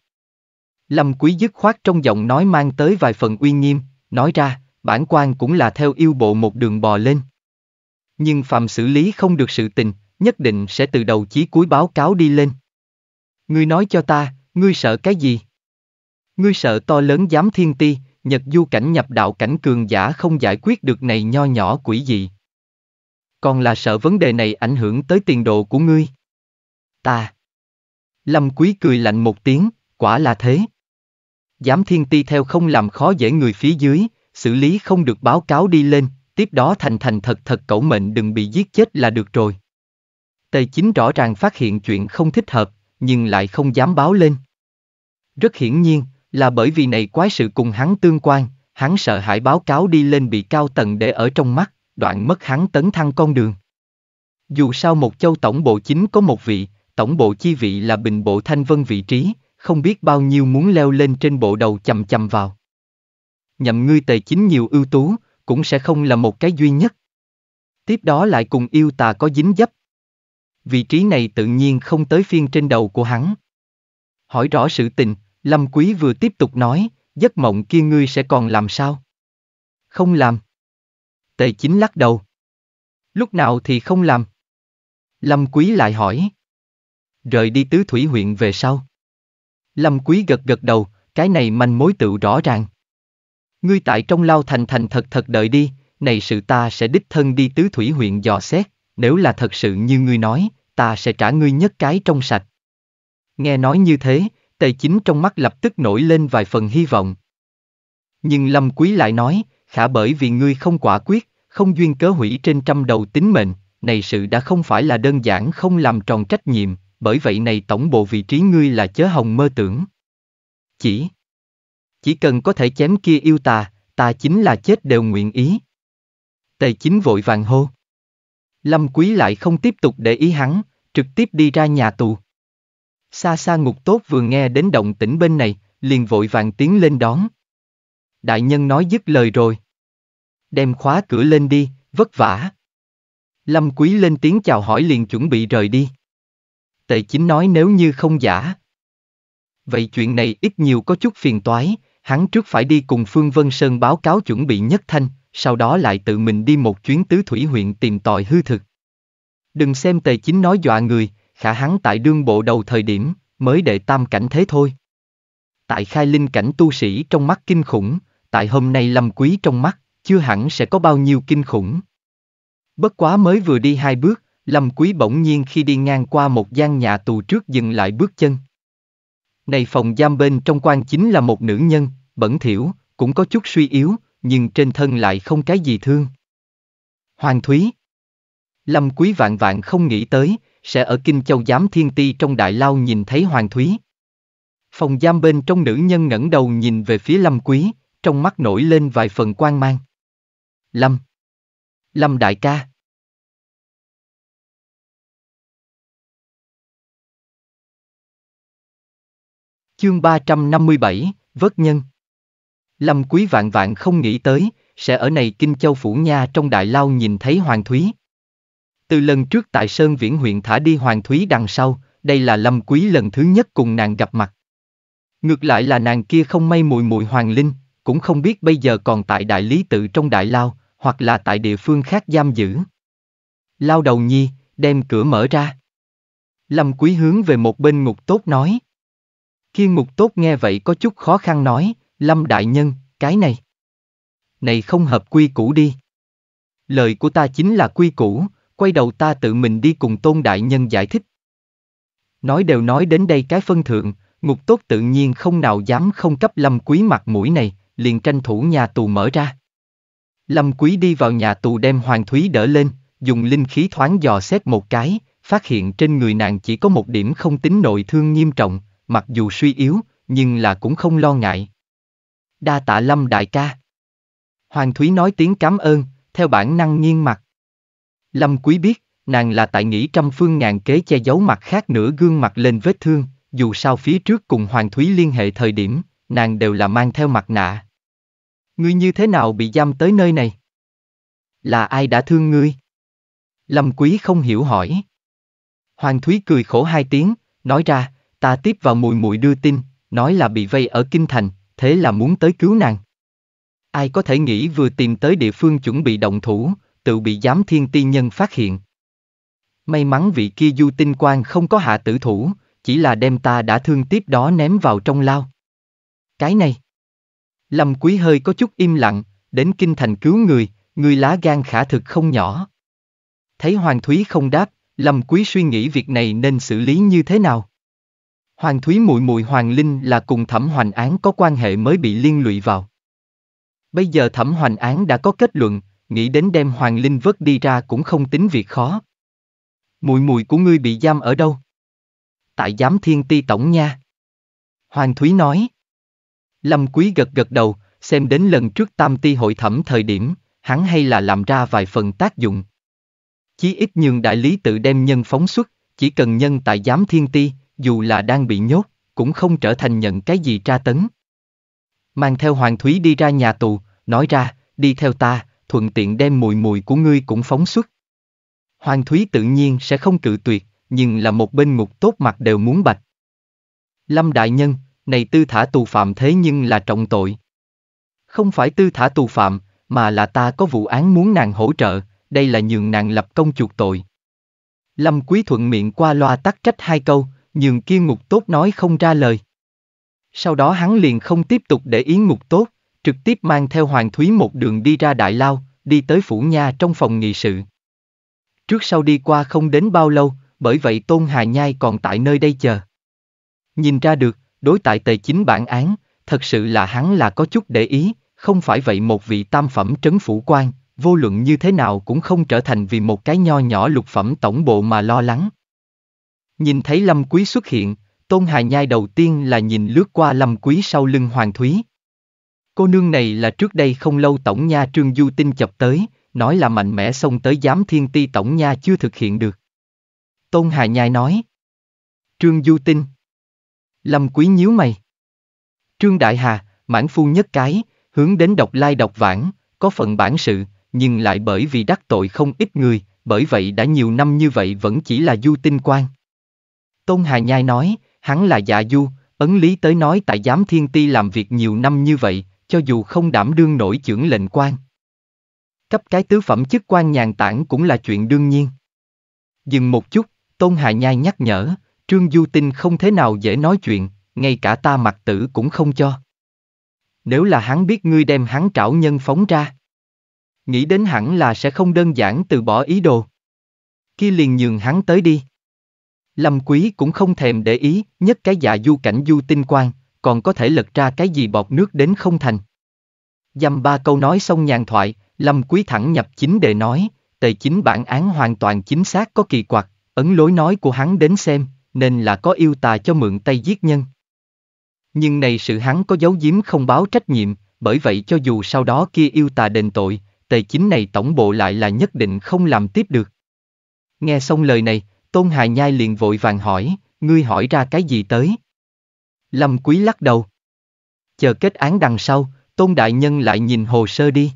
Lâm Quý dứt khoát trong giọng nói mang tới vài phần uy nghiêm, nói ra, bản quan cũng là theo yêu bộ một đường bò lên. Nhưng phàm xử lý không được sự tình, nhất định sẽ từ đầu chí cuối báo cáo đi lên. Ngươi nói cho ta, ngươi sợ cái gì? Ngươi sợ to lớn giám thiên ti, Nhật du cảnh nhập đạo cảnh cường giả không giải quyết được này nho nhỏ quỷ gì, Còn là sợ vấn đề này ảnh hưởng tới tiền đồ của ngươi. Ta. Lâm quý cười lạnh một tiếng, quả là thế. Giám thiên ti theo không làm khó dễ người phía dưới, xử lý không được báo cáo đi lên, tiếp đó thành thành thật thật cẩu mệnh đừng bị giết chết là được rồi. Tề chính rõ ràng phát hiện chuyện không thích hợp, nhưng lại không dám báo lên. Rất hiển nhiên, là bởi vì này quái sự cùng hắn tương quan, hắn sợ hãi báo cáo đi lên bị cao tầng để ở trong mắt, đoạn mất hắn tấn thăng con đường. Dù sao một châu tổng bộ chính có một vị, tổng bộ chi vị là bình bộ thanh vân vị trí, không biết bao nhiêu muốn leo lên trên bộ đầu chầm chầm vào. Nhậm ngươi tề chính nhiều ưu tú, cũng sẽ không là một cái duy nhất. Tiếp đó lại cùng yêu tà có dính dấp. Vị trí này tự nhiên không tới phiên trên đầu của hắn. Hỏi rõ sự tình, Lâm Quý vừa tiếp tục nói, giấc mộng kia ngươi sẽ còn làm sao? Không làm. Tề chính lắc đầu. Lúc nào thì không làm? Lâm Quý lại hỏi. Rời đi tứ thủy huyện về sau. Lâm Quý gật gật đầu, cái này manh mối tự rõ ràng. Ngươi tại trong lao thành thành thật thật đợi đi, này sự ta sẽ đích thân đi tứ thủy huyện dò xét, nếu là thật sự như ngươi nói, ta sẽ trả ngươi nhất cái trong sạch. Nghe nói như thế, Tề chính trong mắt lập tức nổi lên vài phần hy vọng. Nhưng Lâm Quý lại nói, khả bởi vì ngươi không quả quyết, không duyên cớ hủy trên trăm đầu tính mệnh, này sự đã không phải là đơn giản không làm tròn trách nhiệm, bởi vậy này tổng bộ vị trí ngươi là chớ hồng mơ tưởng. Chỉ Chỉ cần có thể chém kia yêu ta, ta chính là chết đều nguyện ý. Tề chính vội vàng hô. Lâm quý lại không tiếp tục để ý hắn, trực tiếp đi ra nhà tù. Xa xa ngục tốt vừa nghe đến động tĩnh bên này, liền vội vàng tiến lên đón. Đại nhân nói dứt lời rồi. Đem khóa cửa lên đi, vất vả. Lâm Quý lên tiếng chào hỏi liền chuẩn bị rời đi. Tệ chính nói nếu như không giả. Vậy chuyện này ít nhiều có chút phiền toái, hắn trước phải đi cùng Phương Vân Sơn báo cáo chuẩn bị nhất thanh, sau đó lại tự mình đi một chuyến tứ thủy huyện tìm tội hư thực. Đừng xem tề chính nói dọa người, khả hắn tại đương bộ đầu thời điểm, mới đệ tam cảnh thế thôi. Tại khai linh cảnh tu sĩ trong mắt kinh khủng, tại hôm nay lâm quý trong mắt, chưa hẳn sẽ có bao nhiêu kinh khủng. Bất quá mới vừa đi hai bước, lâm quý bỗng nhiên khi đi ngang qua một gian nhà tù trước dừng lại bước chân. Này phòng giam bên trong quan chính là một nữ nhân, bẩn thỉu, cũng có chút suy yếu, nhưng trên thân lại không cái gì thương. Hoàng Thúy Lâm Quý vạn vạn không nghĩ tới, sẽ ở Kinh Châu Giám Thiên Ti trong Đại Lao nhìn thấy Hoàng Thúy. Phòng giam bên trong nữ nhân ngẩng đầu nhìn về phía Lâm Quý, trong mắt nổi lên vài phần quan mang. Lâm. Lâm đại ca. Chương 357, Vớt Nhân Lâm Quý vạn vạn không nghĩ tới, sẽ ở này Kinh Châu Phủ Nha trong Đại Lao nhìn thấy Hoàng Thúy. Từ lần trước tại Sơn Viễn huyện thả đi Hoàng Thúy đằng sau, đây là Lâm Quý lần thứ nhất cùng nàng gặp mặt. Ngược lại là nàng kia không may mùi mùi Hoàng Linh, cũng không biết bây giờ còn tại Đại Lý Tự trong Đại Lao, hoặc là tại địa phương khác giam giữ. Lao đầu nhi, đem cửa mở ra. Lâm Quý hướng về một bên ngục tốt nói. Kiên ngục tốt nghe vậy có chút khó khăn nói, Lâm Đại Nhân, cái này. Này không hợp quy củ đi. Lời của ta chính là quy củ, quay đầu ta tự mình đi cùng tôn đại nhân giải thích. Nói đều nói đến đây cái phân thượng, ngục tốt tự nhiên không nào dám không cấp lâm quý mặt mũi này, liền tranh thủ nhà tù mở ra. Lâm quý đi vào nhà tù đem Hoàng Thúy đỡ lên, dùng linh khí thoáng dò xét một cái, phát hiện trên người nàng chỉ có một điểm không tính nội thương nghiêm trọng, mặc dù suy yếu, nhưng là cũng không lo ngại. Đa tạ lâm đại ca. Hoàng Thúy nói tiếng cảm ơn, theo bản năng nghiêng mặt. Lâm Quý biết, nàng là tại nghĩ trăm phương ngàn kế che giấu mặt khác nửa gương mặt lên vết thương, dù sao phía trước cùng Hoàng Thúy liên hệ thời điểm, nàng đều là mang theo mặt nạ. Ngươi như thế nào bị giam tới nơi này? Là ai đã thương ngươi? Lâm Quý không hiểu hỏi. Hoàng Thúy cười khổ hai tiếng, nói ra, ta tiếp vào mùi mùi đưa tin, nói là bị vây ở Kinh Thành, thế là muốn tới cứu nàng. Ai có thể nghĩ vừa tìm tới địa phương chuẩn bị động thủ, tự bị giám thiên tiên nhân phát hiện. May mắn vị kia du tinh quan không có hạ tử thủ, chỉ là đem ta đã thương tiếp đó ném vào trong lao. Cái này. Lâm quý hơi có chút im lặng, đến kinh thành cứu người, người lá gan khả thực không nhỏ. Thấy Hoàng Thúy không đáp, Lâm Quý suy nghĩ việc này nên xử lý như thế nào. Hoàng Thúy muội muội Hoàng Linh là cùng Thẩm Hoành Án có quan hệ mới bị liên lụy vào. Bây giờ Thẩm Hoành Án đã có kết luận, nghĩ đến đem hoàng linh vớt đi ra cũng không tính việc khó. Mùi mùi của ngươi bị giam ở đâu? Tại giám thiên ti tổng nha. Hoàng Thúy nói. Lâm Quý gật gật đầu, xem đến lần trước tam ti hội thẩm thời điểm, hắn hay là làm ra vài phần tác dụng. Chí ít nhường đại lý tự đem nhân phóng xuất, chỉ cần nhân tại giám thiên ti, dù là đang bị nhốt, cũng không trở thành nhận cái gì tra tấn. Mang theo Hoàng Thúy đi ra nhà tù, nói ra, đi theo ta, thuận tiện đem mùi mùi của ngươi cũng phóng xuất. Hoàng Thúy tự nhiên sẽ không cự tuyệt, nhưng là một bên ngục tốt mặt đều muốn bạch. Lâm Đại Nhân, này tư thả tù phạm thế nhưng là trọng tội. Không phải tư thả tù phạm, mà là ta có vụ án muốn nàng hỗ trợ, đây là nhường nàng lập công chuộc tội. Lâm Quý thuận miệng qua loa tắc trách hai câu, nhường kia ngục tốt nói không ra lời. Sau đó hắn liền không tiếp tục để ý ngục tốt, trực tiếp mang theo Hoàng Thúy một đường đi ra Đại Lao, đi tới phủ nha trong phòng nghị sự. Trước sau đi qua không đến bao lâu, bởi vậy Tôn Hà Nhai còn tại nơi đây chờ. Nhìn ra được, đối tại tề chính bản án, thật sự là hắn là có chút để ý, không phải vậy một vị tam phẩm trấn phủ quan, vô luận như thế nào cũng không trở thành vì một cái nho nhỏ lục phẩm tổng bộ mà lo lắng. Nhìn thấy Lâm Quý xuất hiện, Tôn Hà Nhai đầu tiên là nhìn lướt qua Lâm Quý sau lưng Hoàng Thúy, Cô nương này là trước đây không lâu tổng nha Trương Du Tinh chập tới, nói là mạnh mẽ xông tới giám thiên ti tổng nha chưa thực hiện được. Tôn Hà Nhai nói. Trương Du Tinh. Lâm Quý nhíu mày. Trương Đại Hà, mãn phu nhất cái, hướng đến độc lai độc vãng, có phần bản sự, nhưng lại bởi vì đắc tội không ít người, bởi vậy đã nhiều năm như vậy vẫn chỉ là Du Tinh quan. Tôn Hà Nhai nói, hắn là dạ Du, ấn lý tới nói tại giám thiên ti làm việc nhiều năm như vậy, cho dù không đảm đương nổi chưởng lệnh quan. Cấp cái tứ phẩm chức quan nhàn tản cũng là chuyện đương nhiên. Dừng một chút, Tôn Hà Nhai nhắc nhở, Trương Du Tinh không thế nào dễ nói chuyện, ngay cả ta mặt tử cũng không cho. Nếu là hắn biết ngươi đem hắn trảo nhân phóng ra, nghĩ đến hẳn là sẽ không đơn giản từ bỏ ý đồ. Khi liền nhường hắn tới đi. Lâm Quý cũng không thèm để ý, nhất cái dạ du cảnh du tinh quan, còn có thể lật ra cái gì bọt nước đến không thành. Dăm ba câu nói xong nhàn thoại, Lâm Quý thẳng nhập chính đề nói, tề chính bản án hoàn toàn chính xác có kỳ quặc, ấn lối nói của hắn đến xem, nên là có yêu tà cho mượn tay giết nhân. Nhưng này sự hắn có giấu giếm không báo trách nhiệm, bởi vậy cho dù sau đó kia yêu tà đền tội, tề chính này tổng bộ lại là nhất định không làm tiếp được. Nghe xong lời này, Tôn hài Nhai liền vội vàng hỏi, ngươi hỏi ra cái gì tới? Lâm Quý lắc đầu. Chờ kết án đằng sau, Tôn Đại Nhân lại nhìn hồ sơ đi.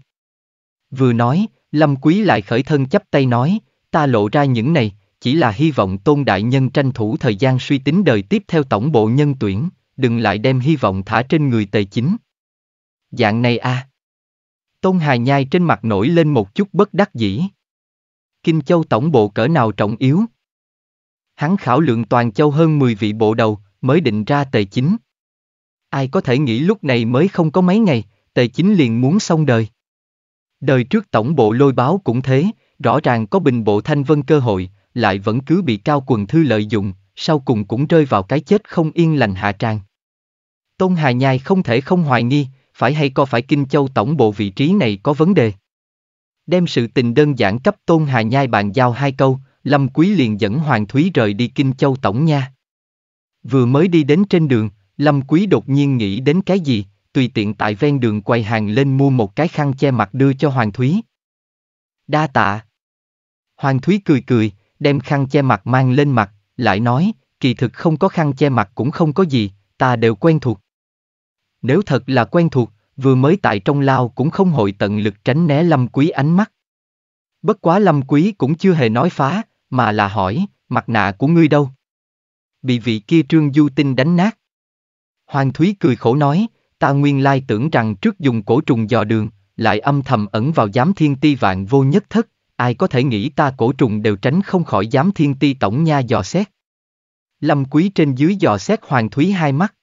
Vừa nói, Lâm Quý lại khởi thân chấp tay nói, ta lộ ra những này, chỉ là hy vọng Tôn Đại Nhân tranh thủ thời gian suy tính đời tiếp theo tổng bộ nhân tuyển, đừng lại đem hy vọng thả trên người tề chính. Dạng này a. À. Tôn Hà Nhai trên mặt nổi lên một chút bất đắc dĩ. Kinh Châu tổng bộ cỡ nào trọng yếu? Hắn khảo lượng toàn châu hơn 10 vị bộ đầu, mới định ra tề chính. Ai có thể nghĩ lúc này mới không có mấy ngày, tề chính liền muốn xong đời. Đời trước tổng bộ lôi báo cũng thế, rõ ràng có bình bộ thanh vân cơ hội, lại vẫn cứ bị cao quần thư lợi dụng, sau cùng cũng rơi vào cái chết không yên lành hạ tràng. Tôn Hà Nhai không thể không hoài nghi, phải hay có phải Kinh Châu tổng bộ vị trí này có vấn đề. Đem sự tình đơn giản cấp Tôn Hà Nhai bàn giao hai câu, Lâm Quý liền dẫn Hoàng Thúy rời đi Kinh Châu tổng nha. Vừa mới đi đến trên đường, Lâm Quý đột nhiên nghĩ đến cái gì, tùy tiện tại ven đường quay hàng lên mua một cái khăn che mặt đưa cho Hoàng Thúy. Đa tạ. Hoàng Thúy cười cười, đem khăn che mặt mang lên mặt, lại nói, kỳ thực không có khăn che mặt cũng không có gì, ta đều quen thuộc. Nếu thật là quen thuộc, vừa mới tại trong lao cũng không hội tận lực tránh né Lâm Quý ánh mắt. Bất quá Lâm Quý cũng chưa hề nói phá, mà là hỏi, mặt nạ của ngươi đâu? bị vị kia trương du tinh đánh nát. Hoàng Thúy cười khổ nói, ta nguyên lai tưởng rằng trước dùng cổ trùng dò đường, lại âm thầm ẩn vào giám thiên ti vạn vô nhất thất, ai có thể nghĩ ta cổ trùng đều tránh không khỏi giám thiên ti tổng nha dò xét. Lâm quý trên dưới dò xét Hoàng Thúy hai mắt.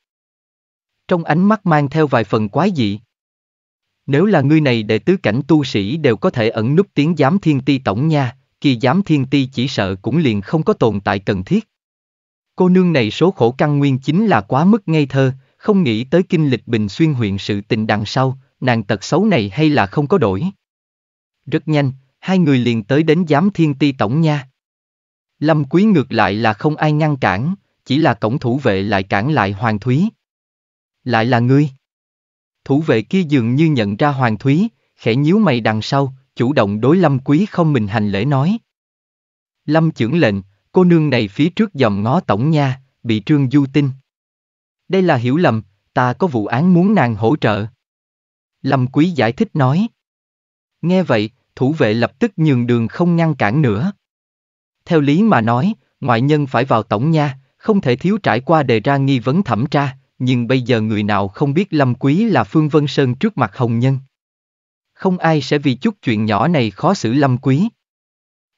Trong ánh mắt mang theo vài phần quái dị. Nếu là ngươi này đệ tứ cảnh tu sĩ đều có thể ẩn núp tiếng giám thiên ti tổng nha, kỳ giám thiên ti chỉ sợ cũng liền không có tồn tại cần thiết. Cô nương này số khổ căn nguyên chính là quá mức ngây thơ, không nghĩ tới kinh lịch bình xuyên huyện sự tình đằng sau, nàng tật xấu này hay là không có đổi. Rất nhanh, hai người liền tới đến giám thiên ti tổng nha. Lâm quý ngược lại là không ai ngăn cản, chỉ là cổng thủ vệ lại cản lại Hoàng Thúy. Lại là ngươi. Thủ vệ kia dường như nhận ra Hoàng Thúy, khẽ nhíu mày đằng sau, chủ động đối Lâm quý không mình hành lễ nói. Lâm trưởng lệnh, Cô nương này phía trước dòm ngó tổng nha, bị Trương Du tin. Đây là hiểu lầm, ta có vụ án muốn nàng hỗ trợ. Lâm Quý giải thích nói. Nghe vậy, thủ vệ lập tức nhường đường không ngăn cản nữa. Theo lý mà nói, ngoại nhân phải vào tổng nha, không thể thiếu trải qua đề ra nghi vấn thẩm tra, nhưng bây giờ người nào không biết Lâm Quý là Phương Vân Sơn trước mặt Hồng Nhân. Không ai sẽ vì chút chuyện nhỏ này khó xử Lâm Quý.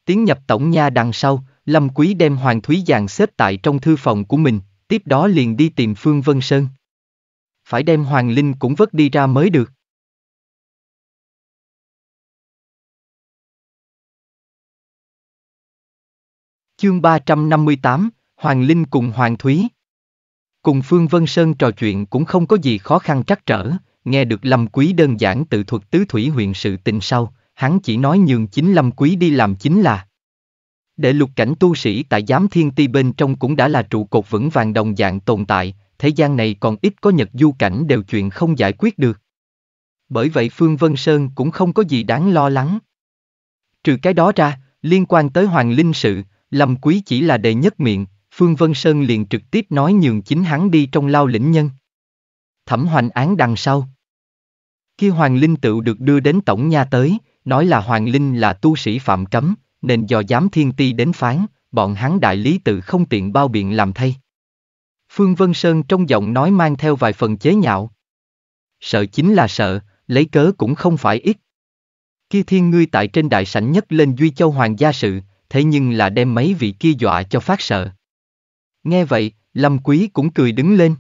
Tiến nhập tổng nha đằng sau, Lâm Quý đem Hoàng Thúy Giàn xếp tại trong thư phòng của mình, tiếp đó liền đi tìm Phương Vân Sơn. Phải đem Hoàng Linh cũng vớt đi ra mới được. Chương 358, Hoàng Linh cùng Hoàng Thúy. Cùng Phương Vân Sơn trò chuyện cũng không có gì khó khăn trắc trở, nghe được Lâm Quý đơn giản tự thuật tứ thủy huyện sự tình sau, hắn chỉ nói nhường chính Lâm Quý đi làm chính là. Để lục cảnh tu sĩ tại giám thiên ti bên trong cũng đã là trụ cột vững vàng đồng dạng tồn tại, thế gian này còn ít có nhật du cảnh đều chuyện không giải quyết được. Bởi vậy Phương Vân Sơn cũng không có gì đáng lo lắng. Trừ cái đó ra, liên quan tới Hoàng Linh sự, Lâm Quý chỉ là đề nhất miệng, Phương Vân Sơn liền trực tiếp nói nhường chính hắn đi trong lao lĩnh nhân. Thẩm hoành án đằng sau. Khi Hoàng Linh tự được đưa đến Tổng Nha tới, nói là Hoàng Linh là tu sĩ phạm cấm, nên do giám thiên ti đến phán, bọn hắn đại lý tự không tiện bao biện làm thay. Phương Vân Sơn trong giọng nói mang theo vài phần chế nhạo. Sợ chính là sợ, lấy cớ cũng không phải ít. Kia thiên ngươi tại trên đại sảnh nhất lên Duy Châu Hoàng gia sự, thế nhưng là đem mấy vị kia dọa cho phát sợ. Nghe vậy, Lâm Quý cũng cười đứng lên.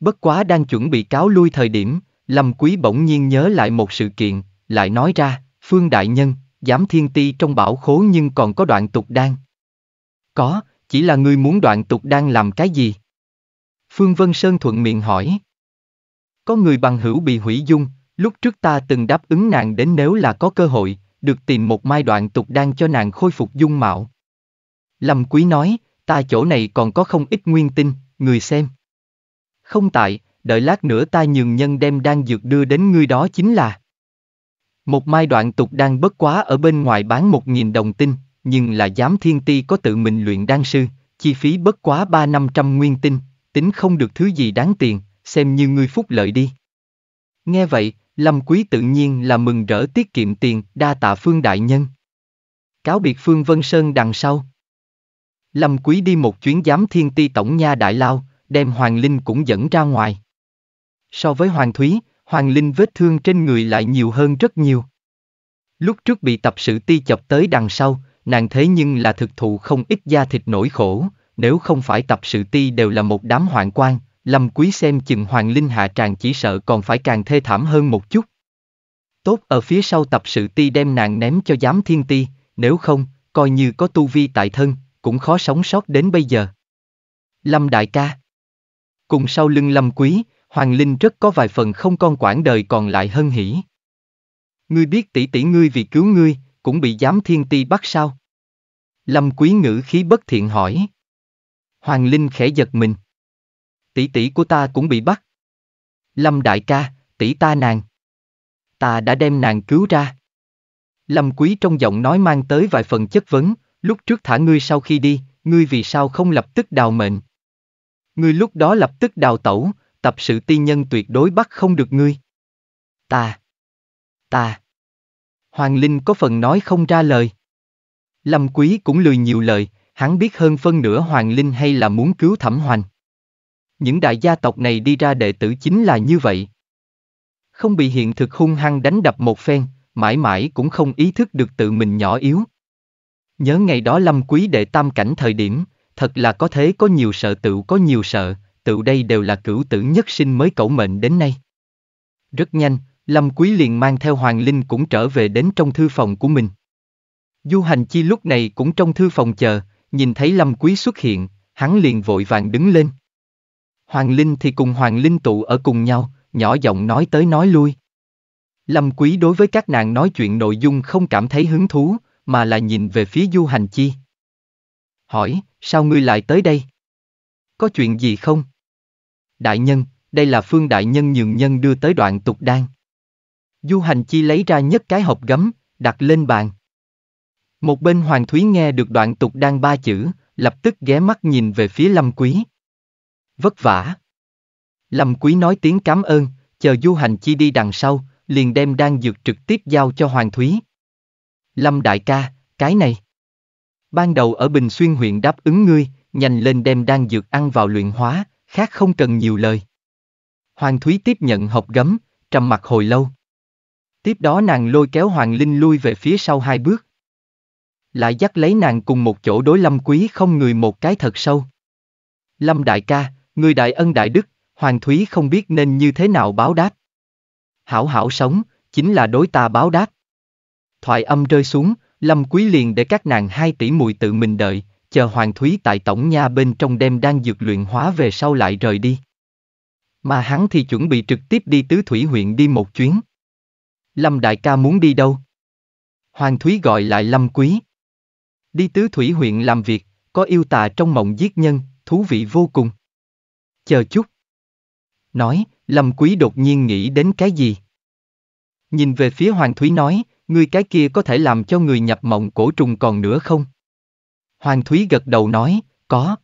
Bất quá đang chuẩn bị cáo lui thời điểm, Lâm Quý bỗng nhiên nhớ lại một sự kiện, lại nói ra, Phương Đại Nhân, giám thiên ti trong bảo khố nhưng còn có đoạn tục đan. Có, chỉ là ngươi muốn đoạn tục đan làm cái gì? Phương Vân Sơn thuận miệng hỏi. Có người bằng hữu bị hủy dung, lúc trước ta từng đáp ứng nàng đến nếu là có cơ hội, được tìm một mai đoạn tục đan cho nàng khôi phục dung mạo. Lâm Quý nói, ta chỗ này còn có không ít nguyên tinh, người xem. Không tại, đợi lát nữa ta nhường nhân đem đan dược đưa đến ngươi đó chính là. Một mai đoạn tục đang bất quá ở bên ngoài bán một nghìn đồng tinh, nhưng là giám thiên ti có tự mình luyện đan sư, chi phí bất quá ba năm trăm nguyên tinh, tính không được thứ gì đáng tiền, xem như ngươi phúc lợi đi. Nghe vậy, Lâm Quý tự nhiên là mừng rỡ tiết kiệm tiền, đa tạ Phương Đại Nhân. Cáo biệt Phương Vân Sơn đằng sau. Lâm Quý đi một chuyến giám thiên ti tổng nha đại lao, đem Hoàng Linh cũng dẫn ra ngoài. So với Hoàng Thúy, Hoàng Linh vết thương trên người lại nhiều hơn rất nhiều. Lúc trước bị tập sự ti chọc tới đằng sau, nàng thế nhưng là thực thụ không ít da thịt nổi khổ, nếu không phải tập sự ti đều là một đám hoạn quan, Lâm Quý xem chừng Hoàng Linh hạ tràng chỉ sợ còn phải càng thê thảm hơn một chút. Tốt ở phía sau tập sự ti đem nàng ném cho giám thiên ti, nếu không, coi như có tu vi tại thân, cũng khó sống sót đến bây giờ. Lâm đại ca Cùng sau lưng Lâm Quý, Hoàng Linh rất có vài phần không con quản đời còn lại hân hỉ. Ngươi biết tỷ tỷ ngươi vì cứu ngươi, cũng bị giám thiên ti bắt sao? Lâm quý ngữ khí bất thiện hỏi. Hoàng Linh khẽ giật mình. Tỷ tỷ của ta cũng bị bắt. Lâm đại ca, tỷ ta nàng. Ta đã đem nàng cứu ra. Lâm quý trong giọng nói mang tới vài phần chất vấn, lúc trước thả ngươi sau khi đi, ngươi vì sao không lập tức đào mệnh? Ngươi lúc đó lập tức đào tẩu, tập sự tiên nhân tuyệt đối bắt không được ngươi. Ta. Ta. Hoàng Linh có phần nói không ra lời. Lâm Quý cũng lười nhiều lời, hắn biết hơn phân nửa Hoàng Linh hay là muốn cứu Thẩm Hoành. Những đại gia tộc này đi ra đệ tử chính là như vậy. Không bị hiện thực hung hăng đánh đập một phen, mãi mãi cũng không ý thức được tự mình nhỏ yếu. Nhớ ngày đó Lâm Quý đệ tam cảnh thời điểm, thật là có thế có nhiều sợ tự có nhiều sợ, tự đây đều là cửu tử nhất sinh mới cẩu mệnh đến nay. Rất nhanh, Lâm Quý liền mang theo Hoàng Linh cũng trở về đến trong thư phòng của mình. Du hành chi lúc này cũng trong thư phòng chờ, nhìn thấy Lâm Quý xuất hiện, hắn liền vội vàng đứng lên. Hoàng Linh thì cùng Hoàng Linh tụ ở cùng nhau, nhỏ giọng nói tới nói lui. Lâm Quý đối với các nàng nói chuyện nội dung không cảm thấy hứng thú, mà là nhìn về phía Du Hành Chi. Hỏi, sao ngươi lại tới đây? Có chuyện gì không? đại nhân, đây là phương đại nhân nhường nhân đưa tới đoạn tục đan. Du hành chi lấy ra nhất cái hộp gấm, đặt lên bàn. Một bên Hoàng Thúy nghe được đoạn tục đan ba chữ, lập tức ghé mắt nhìn về phía Lâm Quý. Vất vả. Lâm Quý nói tiếng cảm ơn, chờ Du Hành Chi đi đằng sau, liền đem đan dược trực tiếp giao cho Hoàng Thúy. Lâm đại ca, cái này. Ban đầu ở Bình Xuyên huyện đáp ứng ngươi, nhanh lên đem đan dược ăn vào luyện hóa, khác không cần nhiều lời. Hoàng Thúy tiếp nhận hộp gấm, trầm mặt hồi lâu. Tiếp đó nàng lôi kéo Hoàng Linh lui về phía sau hai bước. Lại dắt lấy nàng cùng một chỗ đối Lâm Quý không người một cái thật sâu. Lâm Đại ca, người đại ân đại đức, Hoàng Thúy không biết nên như thế nào báo đáp. Hảo hảo sống, chính là đối ta báo đáp. Thoại âm rơi xuống, Lâm Quý liền để các nàng hai tỷ mùi tự mình đợi, chờ Hoàng Thúy tại tổng nha bên trong đem đang dược luyện hóa về sau lại rời đi. Mà hắn thì chuẩn bị trực tiếp đi tứ thủy huyện đi một chuyến. Lâm đại ca muốn đi đâu? Hoàng Thúy gọi lại Lâm Quý. Đi tứ thủy huyện làm việc, có yêu tà trong mộng giết nhân, thú vị vô cùng. Chờ chút. Nói, Lâm Quý đột nhiên nghĩ đến cái gì? Nhìn về phía Hoàng Thúy nói, ngươi cái kia có thể làm cho người nhập mộng cổ trùng còn nữa không? Hoàng Thúy gật đầu nói, có.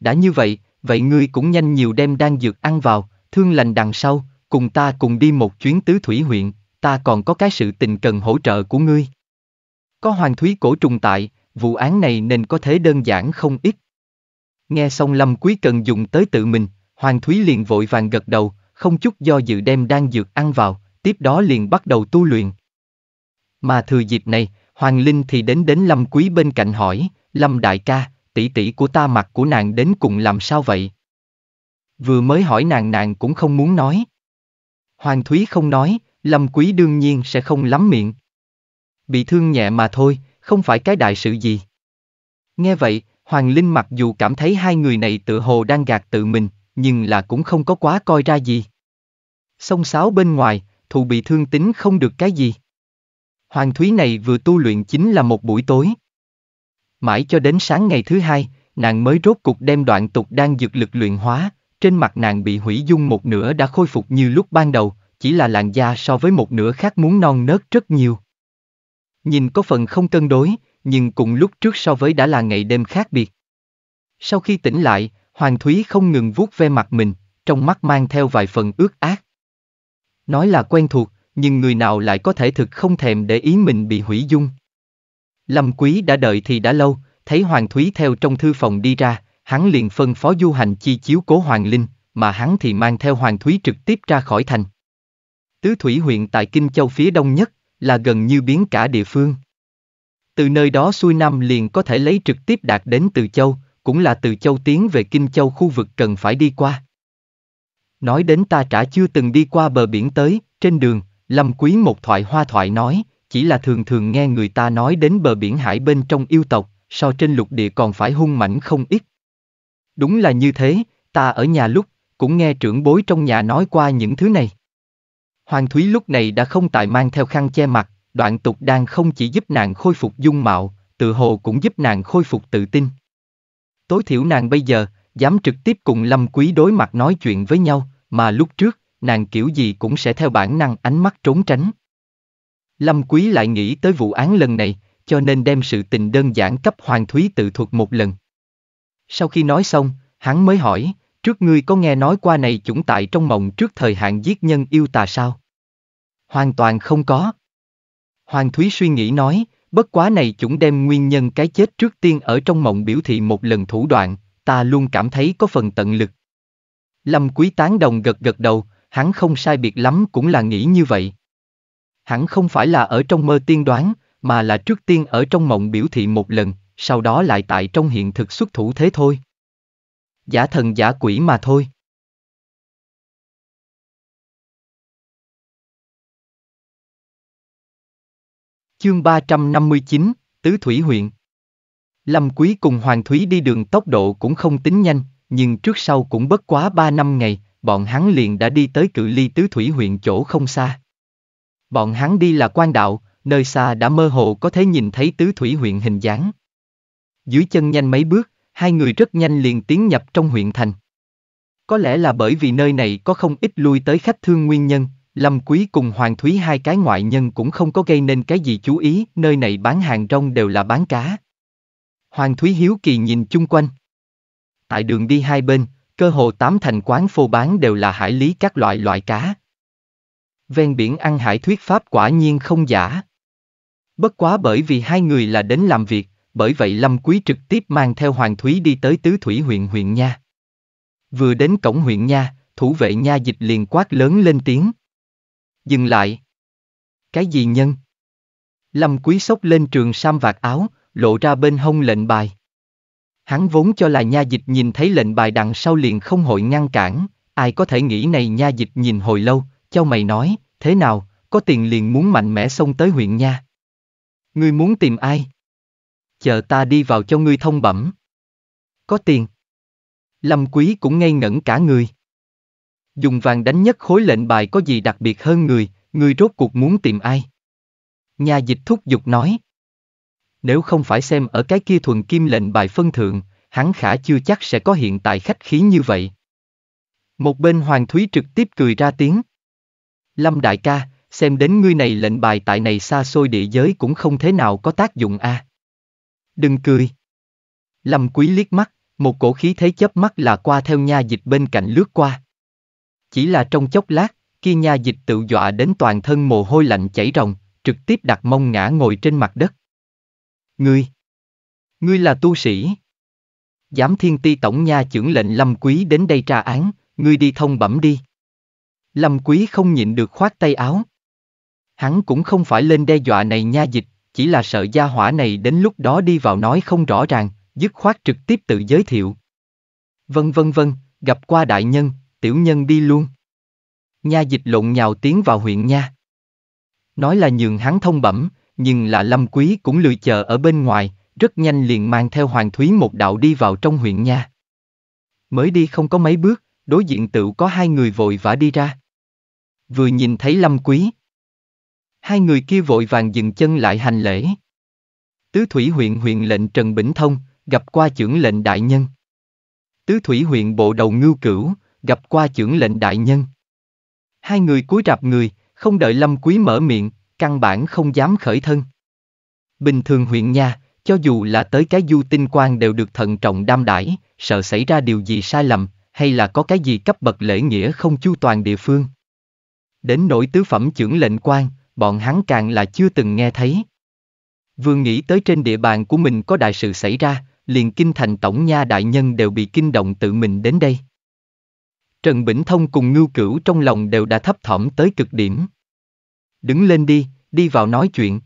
Đã như vậy, vậy ngươi cũng nhanh nhiều đem đang dược ăn vào, thương lành đằng sau, cùng ta cùng đi một chuyến tứ thủy huyện, ta còn có cái sự tình cần hỗ trợ của ngươi. Có Hoàng Thúy cổ trùng tại, vụ án này nên có thế đơn giản không ít. Nghe xong Lâm Quý cần dùng tới tự mình, Hoàng Thúy liền vội vàng gật đầu, không chút do dự đem đang dược ăn vào, tiếp đó liền bắt đầu tu luyện. Mà thừa dịp này, Hoàng Linh thì đến đến Lâm Quý bên cạnh hỏi, Lâm đại ca, tỷ tỷ của ta mặt của nàng đến cùng làm sao vậy? Vừa mới hỏi nàng nàng cũng không muốn nói. Hoàng Thúy không nói, Lâm Quý đương nhiên sẽ không lắm miệng. Bị thương nhẹ mà thôi, không phải cái đại sự gì. Nghe vậy, Hoàng Linh mặc dù cảm thấy hai người này tự hồ đang gạt tự mình, nhưng là cũng không có quá coi ra gì. Sông sáo bên ngoài, thù bị thương tính không được cái gì. Hoàng Thúy này vừa tu luyện chính là một buổi tối. Mãi cho đến sáng ngày thứ hai, nàng mới rốt cục đem đoạn tục đang dược lực luyện hóa, trên mặt nàng bị hủy dung một nửa đã khôi phục như lúc ban đầu, chỉ là làn da so với một nửa khác muốn non nớt rất nhiều. Nhìn có phần không cân đối, nhưng cùng lúc trước so với đã là ngày đêm khác biệt. Sau khi tỉnh lại, Hoàng Thúy không ngừng vuốt ve mặt mình, trong mắt mang theo vài phần ướt ác. Nói là quen thuộc, nhưng người nào lại có thể thực không thèm để ý mình bị hủy dung. Lâm Quý đã đợi thì đã lâu, thấy Hoàng Thúy theo trong thư phòng đi ra, hắn liền phân phó du hành chi chiếu cố Hoàng Linh, mà hắn thì mang theo Hoàng Thúy trực tiếp ra khỏi thành. Tứ Thủy huyện tại Kinh Châu phía đông nhất, là gần như biến cả địa phương. Từ nơi đó xuôi nam liền có thể lấy trực tiếp đạt đến Từ Châu, cũng là Từ Châu tiến về Kinh Châu khu vực cần phải đi qua. Nói đến ta trả chưa từng đi qua bờ biển tới, trên đường, Lâm Quý một thoại hoa thoại nói, chỉ là thường thường nghe người ta nói đến bờ biển hải bên trong yêu tộc, so trên lục địa còn phải hung mảnh không ít. Đúng là như thế, ta ở nhà lúc, cũng nghe trưởng bối trong nhà nói qua những thứ này. Hoàng Thúy lúc này đã không tại mang theo khăn che mặt, đoạn tục đang không chỉ giúp nàng khôi phục dung mạo, tự hồ cũng giúp nàng khôi phục tự tin. Tối thiểu nàng bây giờ, dám trực tiếp cùng Lâm Quý đối mặt nói chuyện với nhau, mà lúc trước, nàng kiểu gì cũng sẽ theo bản năng ánh mắt trốn tránh. Lâm Quý lại nghĩ tới vụ án lần này, cho nên đem sự tình đơn giản cấp Hoàng Thúy tự thuật một lần. Sau khi nói xong, hắn mới hỏi, trước ngươi có nghe nói qua này chủng tại trong mộng trước thời hạn giết nhân yêu tà sao? Hoàn toàn không có. Hoàng Thúy suy nghĩ nói, bất quá này chủng đem nguyên nhân cái chết trước tiên ở trong mộng biểu thị một lần thủ đoạn, ta luôn cảm thấy có phần tận lực. Lâm Quý tán đồng gật gật đầu, hắn không sai biệt lắm cũng là nghĩ như vậy hẳn không phải là ở trong mơ tiên đoán, mà là trước tiên ở trong mộng biểu thị một lần, sau đó lại tại trong hiện thực xuất thủ thế thôi. Giả thần giả quỷ mà thôi. Chương 359, Tứ Thủy huyện Lâm Quý cùng Hoàng Thúy đi đường tốc độ cũng không tính nhanh, nhưng trước sau cũng bất quá 3 năm ngày, bọn hắn liền đã đi tới cự ly Tứ Thủy huyện chỗ không xa. Bọn hắn đi là quan đạo, nơi xa đã mơ hồ có thể nhìn thấy tứ thủy huyện hình dáng. Dưới chân nhanh mấy bước, hai người rất nhanh liền tiến nhập trong huyện thành. Có lẽ là bởi vì nơi này có không ít lui tới khách thương nguyên nhân, Lâm Quý cùng Hoàng Thúy hai cái ngoại nhân cũng không có gây nên cái gì chú ý, nơi này bán hàng rong đều là bán cá. Hoàng Thúy hiếu kỳ nhìn chung quanh. Tại đường đi hai bên, cơ hồ tám thành quán phô bán đều là hải lý các loại loại cá, ven biển ăn hải thuyết pháp quả nhiên không giả. Bất quá bởi vì hai người là đến làm việc, bởi vậy Lâm Quý trực tiếp mang theo Hoàng Thúy đi tới Tứ Thủy huyện huyện Nha. Vừa đến cổng huyện Nha, thủ vệ Nha dịch liền quát lớn lên tiếng. Dừng lại. Cái gì nhân? Lâm Quý sốc lên trường sam vạt áo, lộ ra bên hông lệnh bài. Hắn vốn cho là nha dịch nhìn thấy lệnh bài đằng sau liền không hội ngăn cản, ai có thể nghĩ này nha dịch nhìn hồi lâu, cho mày nói, thế nào, có tiền liền muốn mạnh mẽ xông tới huyện nha. Ngươi muốn tìm ai? Chờ ta đi vào cho ngươi thông bẩm. Có tiền. Lâm Quý cũng ngây ngẩn cả người. Dùng vàng đánh nhất khối lệnh bài có gì đặc biệt hơn người, ngươi rốt cuộc muốn tìm ai? Nhà dịch thúc giục nói. Nếu không phải xem ở cái kia thuần kim lệnh bài phân thượng, hắn khả chưa chắc sẽ có hiện tại khách khí như vậy. Một bên Hoàng Thúy trực tiếp cười ra tiếng. Lâm đại ca, xem đến ngươi này lệnh bài tại này xa xôi địa giới cũng không thế nào có tác dụng a. À. Đừng cười. Lâm quý liếc mắt, một cổ khí thế chớp mắt là qua theo nha dịch bên cạnh lướt qua. Chỉ là trong chốc lát, kia nha dịch tự dọa đến toàn thân mồ hôi lạnh chảy ròng, trực tiếp đặt mông ngã ngồi trên mặt đất. Ngươi! Ngươi là tu sĩ! Giám thiên ti tổng nha trưởng lệnh lâm quý đến đây tra án, ngươi đi thông bẩm đi. Lâm Quý không nhịn được khoát tay áo. Hắn cũng không phải lên đe dọa này nha dịch, chỉ là sợ gia hỏa này đến lúc đó đi vào nói không rõ ràng, dứt khoát trực tiếp tự giới thiệu. Vân vân vân, gặp qua đại nhân, tiểu nhân đi luôn. Nha dịch lộn nhào tiến vào huyện nha. Nói là nhường hắn thông bẩm, nhưng là Lâm Quý cũng lười chờ ở bên ngoài, rất nhanh liền mang theo Hoàng Thúy một đạo đi vào trong huyện nha. Mới đi không có mấy bước, đối diện tự có hai người vội vã đi ra vừa nhìn thấy Lâm Quý. Hai người kia vội vàng dừng chân lại hành lễ. Tứ Thủy huyện huyện lệnh Trần Bỉnh Thông, gặp qua trưởng lệnh đại nhân. Tứ Thủy huyện bộ đầu ngưu cửu, gặp qua trưởng lệnh đại nhân. Hai người cúi rạp người, không đợi Lâm Quý mở miệng, căn bản không dám khởi thân. Bình thường huyện nha, cho dù là tới cái du tinh quan đều được thận trọng đam đãi, sợ xảy ra điều gì sai lầm, hay là có cái gì cấp bậc lễ nghĩa không chu toàn địa phương đến nỗi tứ phẩm trưởng lệnh quan, bọn hắn càng là chưa từng nghe thấy. Vừa nghĩ tới trên địa bàn của mình có đại sự xảy ra, liền kinh thành tổng nha đại nhân đều bị kinh động tự mình đến đây. Trần Bỉnh Thông cùng Ngưu Cửu trong lòng đều đã thấp thỏm tới cực điểm. Đứng lên đi, đi vào nói chuyện.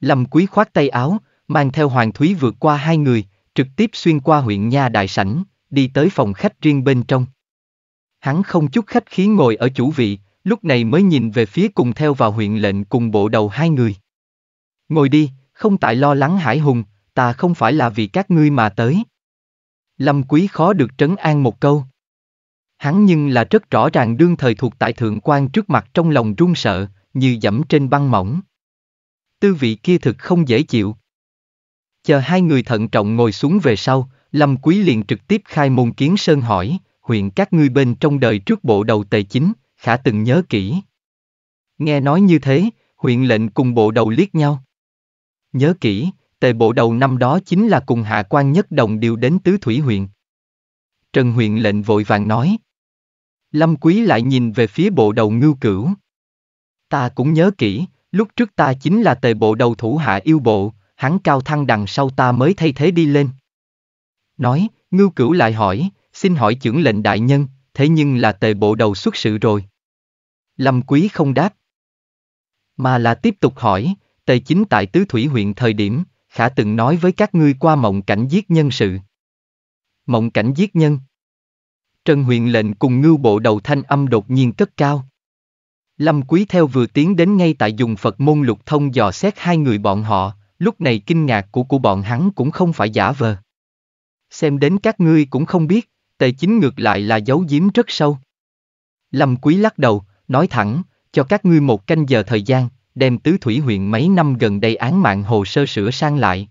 Lâm Quý khoát tay áo, mang theo Hoàng Thúy vượt qua hai người, trực tiếp xuyên qua huyện nha đại sảnh, đi tới phòng khách riêng bên trong. Hắn không chút khách khí ngồi ở chủ vị, lúc này mới nhìn về phía cùng theo vào huyện lệnh cùng bộ đầu hai người. Ngồi đi, không tại lo lắng hải hùng, ta không phải là vì các ngươi mà tới. Lâm quý khó được trấn an một câu. Hắn nhưng là rất rõ ràng đương thời thuộc tại thượng quan trước mặt trong lòng run sợ, như dẫm trên băng mỏng. Tư vị kia thực không dễ chịu. Chờ hai người thận trọng ngồi xuống về sau, Lâm Quý liền trực tiếp khai môn kiến sơn hỏi, huyện các ngươi bên trong đời trước bộ đầu tề chính, khả từng nhớ kỹ. Nghe nói như thế, huyện lệnh cùng bộ đầu liếc nhau. Nhớ kỹ, tề bộ đầu năm đó chính là cùng hạ quan nhất đồng điều đến tứ thủy huyện. Trần huyện lệnh vội vàng nói. Lâm quý lại nhìn về phía bộ đầu ngưu cửu. Ta cũng nhớ kỹ, lúc trước ta chính là tề bộ đầu thủ hạ yêu bộ, hắn cao thăng đằng sau ta mới thay thế đi lên. Nói, ngưu cửu lại hỏi, xin hỏi trưởng lệnh đại nhân, thế nhưng là tề bộ đầu xuất sự rồi. Lâm Quý không đáp. Mà là tiếp tục hỏi, tề chính tại Tứ Thủy huyện thời điểm, khả từng nói với các ngươi qua mộng cảnh giết nhân sự. Mộng cảnh giết nhân. Trần huyện lệnh cùng ngưu bộ đầu thanh âm đột nhiên cất cao. Lâm Quý theo vừa tiến đến ngay tại dùng Phật môn lục thông dò xét hai người bọn họ, lúc này kinh ngạc của của bọn hắn cũng không phải giả vờ. Xem đến các ngươi cũng không biết, tề chính ngược lại là giấu giếm rất sâu. Lâm Quý lắc đầu, nói thẳng, cho các ngươi một canh giờ thời gian, đem tứ thủy huyện mấy năm gần đây án mạng hồ sơ sửa sang lại.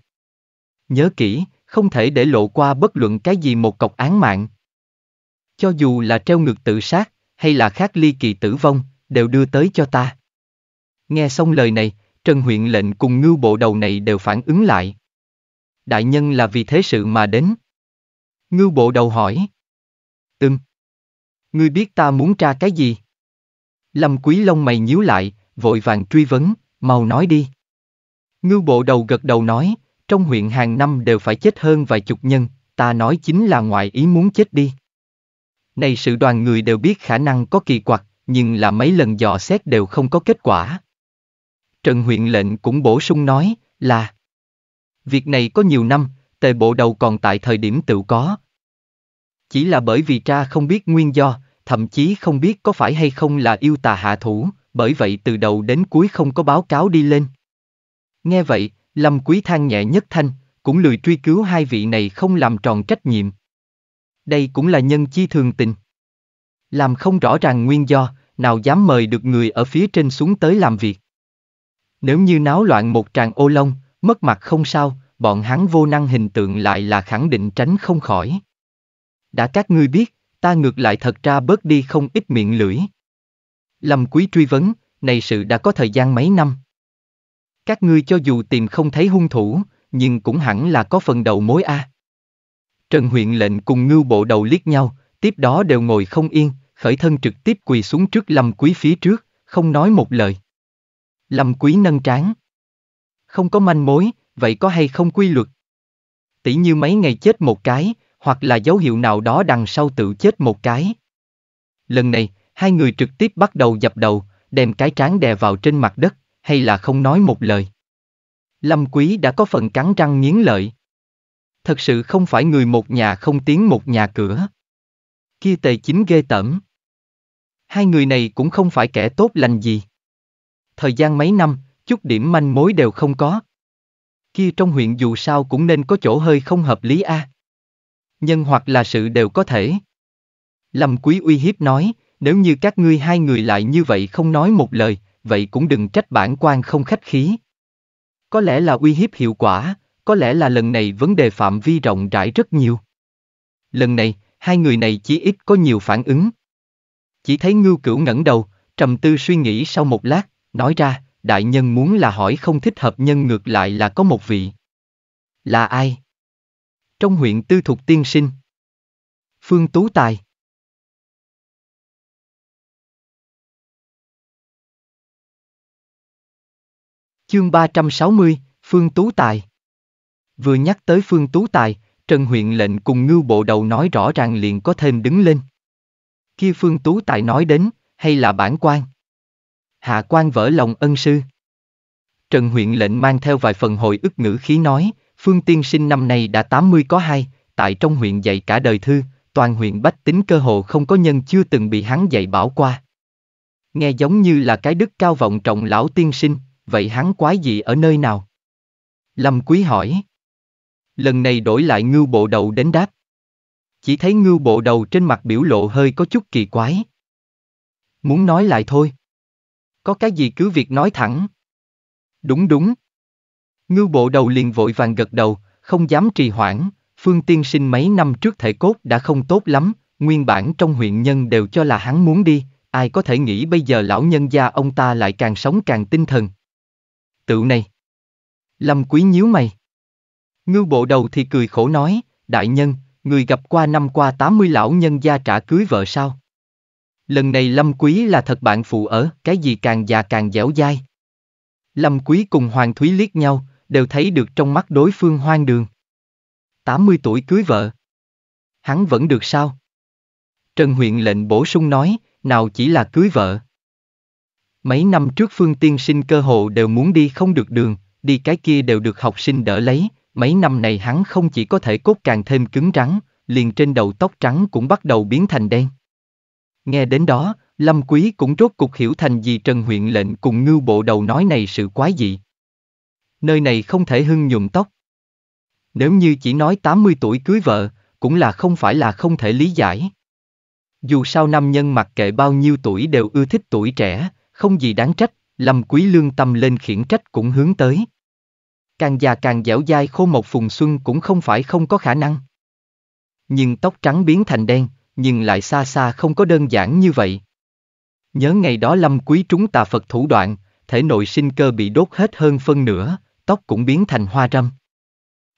Nhớ kỹ, không thể để lộ qua bất luận cái gì một cọc án mạng. Cho dù là treo ngược tự sát, hay là khác ly kỳ tử vong, đều đưa tới cho ta. Nghe xong lời này, Trần huyện lệnh cùng ngưu bộ đầu này đều phản ứng lại. Đại nhân là vì thế sự mà đến. Ngưu bộ đầu hỏi. Ừm. Ngươi biết ta muốn tra cái gì? Lâm Quý Long mày nhíu lại, vội vàng truy vấn, mau nói đi. Ngưu bộ đầu gật đầu nói, trong huyện hàng năm đều phải chết hơn vài chục nhân, ta nói chính là ngoại ý muốn chết đi. Này sự đoàn người đều biết khả năng có kỳ quặc, nhưng là mấy lần dò xét đều không có kết quả. Trần huyện lệnh cũng bổ sung nói, là Việc này có nhiều năm, tề bộ đầu còn tại thời điểm tự có. Chỉ là bởi vì cha không biết nguyên do, thậm chí không biết có phải hay không là yêu tà hạ thủ, bởi vậy từ đầu đến cuối không có báo cáo đi lên. Nghe vậy, Lâm Quý than nhẹ nhất thanh, cũng lười truy cứu hai vị này không làm tròn trách nhiệm. Đây cũng là nhân chi thường tình. Làm không rõ ràng nguyên do, nào dám mời được người ở phía trên xuống tới làm việc. Nếu như náo loạn một tràng ô lông, mất mặt không sao, bọn hắn vô năng hình tượng lại là khẳng định tránh không khỏi. Đã các ngươi biết, ta ngược lại thật ra bớt đi không ít miệng lưỡi. Lâm Quý truy vấn, này sự đã có thời gian mấy năm. Các ngươi cho dù tìm không thấy hung thủ, nhưng cũng hẳn là có phần đầu mối a. Trần huyện lệnh cùng ngưu bộ đầu liếc nhau, tiếp đó đều ngồi không yên, khởi thân trực tiếp quỳ xuống trước Lâm Quý phía trước, không nói một lời. Lâm Quý nâng tráng, Không có manh mối, vậy có hay không quy luật? Tỷ như mấy ngày chết một cái, hoặc là dấu hiệu nào đó đằng sau tự chết một cái. Lần này, hai người trực tiếp bắt đầu dập đầu, đem cái trán đè vào trên mặt đất, hay là không nói một lời. Lâm Quý đã có phần cắn răng nghiến lợi. Thật sự không phải người một nhà không tiếng một nhà cửa. Kia tề chính ghê tởm. Hai người này cũng không phải kẻ tốt lành gì. Thời gian mấy năm, chút điểm manh mối đều không có. Kia trong huyện dù sao cũng nên có chỗ hơi không hợp lý a. À nhân hoặc là sự đều có thể. Lâm Quý uy hiếp nói, nếu như các ngươi hai người lại như vậy không nói một lời, vậy cũng đừng trách bản quan không khách khí. Có lẽ là uy hiếp hiệu quả, có lẽ là lần này vấn đề phạm vi rộng rãi rất nhiều. Lần này, hai người này chỉ ít có nhiều phản ứng. Chỉ thấy ngưu cửu ngẩng đầu, trầm tư suy nghĩ sau một lát, nói ra, đại nhân muốn là hỏi không thích hợp nhân ngược lại là có một vị. Là ai? trong huyện tư thuộc tiên sinh. Phương Tú Tài Chương 360, Phương Tú Tài Vừa nhắc tới Phương Tú Tài, Trần huyện lệnh cùng ngưu bộ đầu nói rõ ràng liền có thêm đứng lên. Khi Phương Tú Tài nói đến, hay là bản quan? Hạ quan vỡ lòng ân sư. Trần huyện lệnh mang theo vài phần hồi ức ngữ khí nói, Phương Tiên Sinh năm nay đã 80 có hai, tại trong huyện dạy cả đời thư, toàn huyện bách tính cơ hồ không có nhân chưa từng bị hắn dạy bảo qua. Nghe giống như là cái đức cao vọng trọng lão tiên sinh, vậy hắn quái gì ở nơi nào? Lâm Quý hỏi. Lần này đổi lại ngưu bộ đầu đến đáp. Chỉ thấy ngưu bộ đầu trên mặt biểu lộ hơi có chút kỳ quái. Muốn nói lại thôi. Có cái gì cứ việc nói thẳng. Đúng đúng, Ngưu bộ đầu liền vội vàng gật đầu, không dám trì hoãn, Phương Tiên Sinh mấy năm trước thể cốt đã không tốt lắm, nguyên bản trong huyện nhân đều cho là hắn muốn đi, ai có thể nghĩ bây giờ lão nhân gia ông ta lại càng sống càng tinh thần. Tự này. Lâm Quý nhíu mày. Ngưu bộ đầu thì cười khổ nói, đại nhân, người gặp qua năm qua 80 lão nhân gia trả cưới vợ sao? Lần này Lâm Quý là thật bạn phụ ở, cái gì càng già càng dẻo dai. Lâm Quý cùng Hoàng Thúy liếc nhau, đều thấy được trong mắt đối phương hoang đường. 80 tuổi cưới vợ. Hắn vẫn được sao? Trần huyện lệnh bổ sung nói, nào chỉ là cưới vợ. Mấy năm trước phương tiên sinh cơ hồ đều muốn đi không được đường, đi cái kia đều được học sinh đỡ lấy, mấy năm này hắn không chỉ có thể cốt càng thêm cứng rắn, liền trên đầu tóc trắng cũng bắt đầu biến thành đen. Nghe đến đó, Lâm Quý cũng rốt cục hiểu thành gì Trần huyện lệnh cùng ngưu bộ đầu nói này sự quái dị nơi này không thể hưng nhuộm tóc. Nếu như chỉ nói 80 tuổi cưới vợ, cũng là không phải là không thể lý giải. Dù sao nam nhân mặc kệ bao nhiêu tuổi đều ưa thích tuổi trẻ, không gì đáng trách, Lâm Quý Lương tâm lên khiển trách cũng hướng tới. Càng già càng dẻo dai khô một phùng xuân cũng không phải không có khả năng. Nhưng tóc trắng biến thành đen, nhưng lại xa xa không có đơn giản như vậy. Nhớ ngày đó Lâm Quý trúng tà Phật thủ đoạn, thể nội sinh cơ bị đốt hết hơn phân nửa, tóc cũng biến thành hoa râm.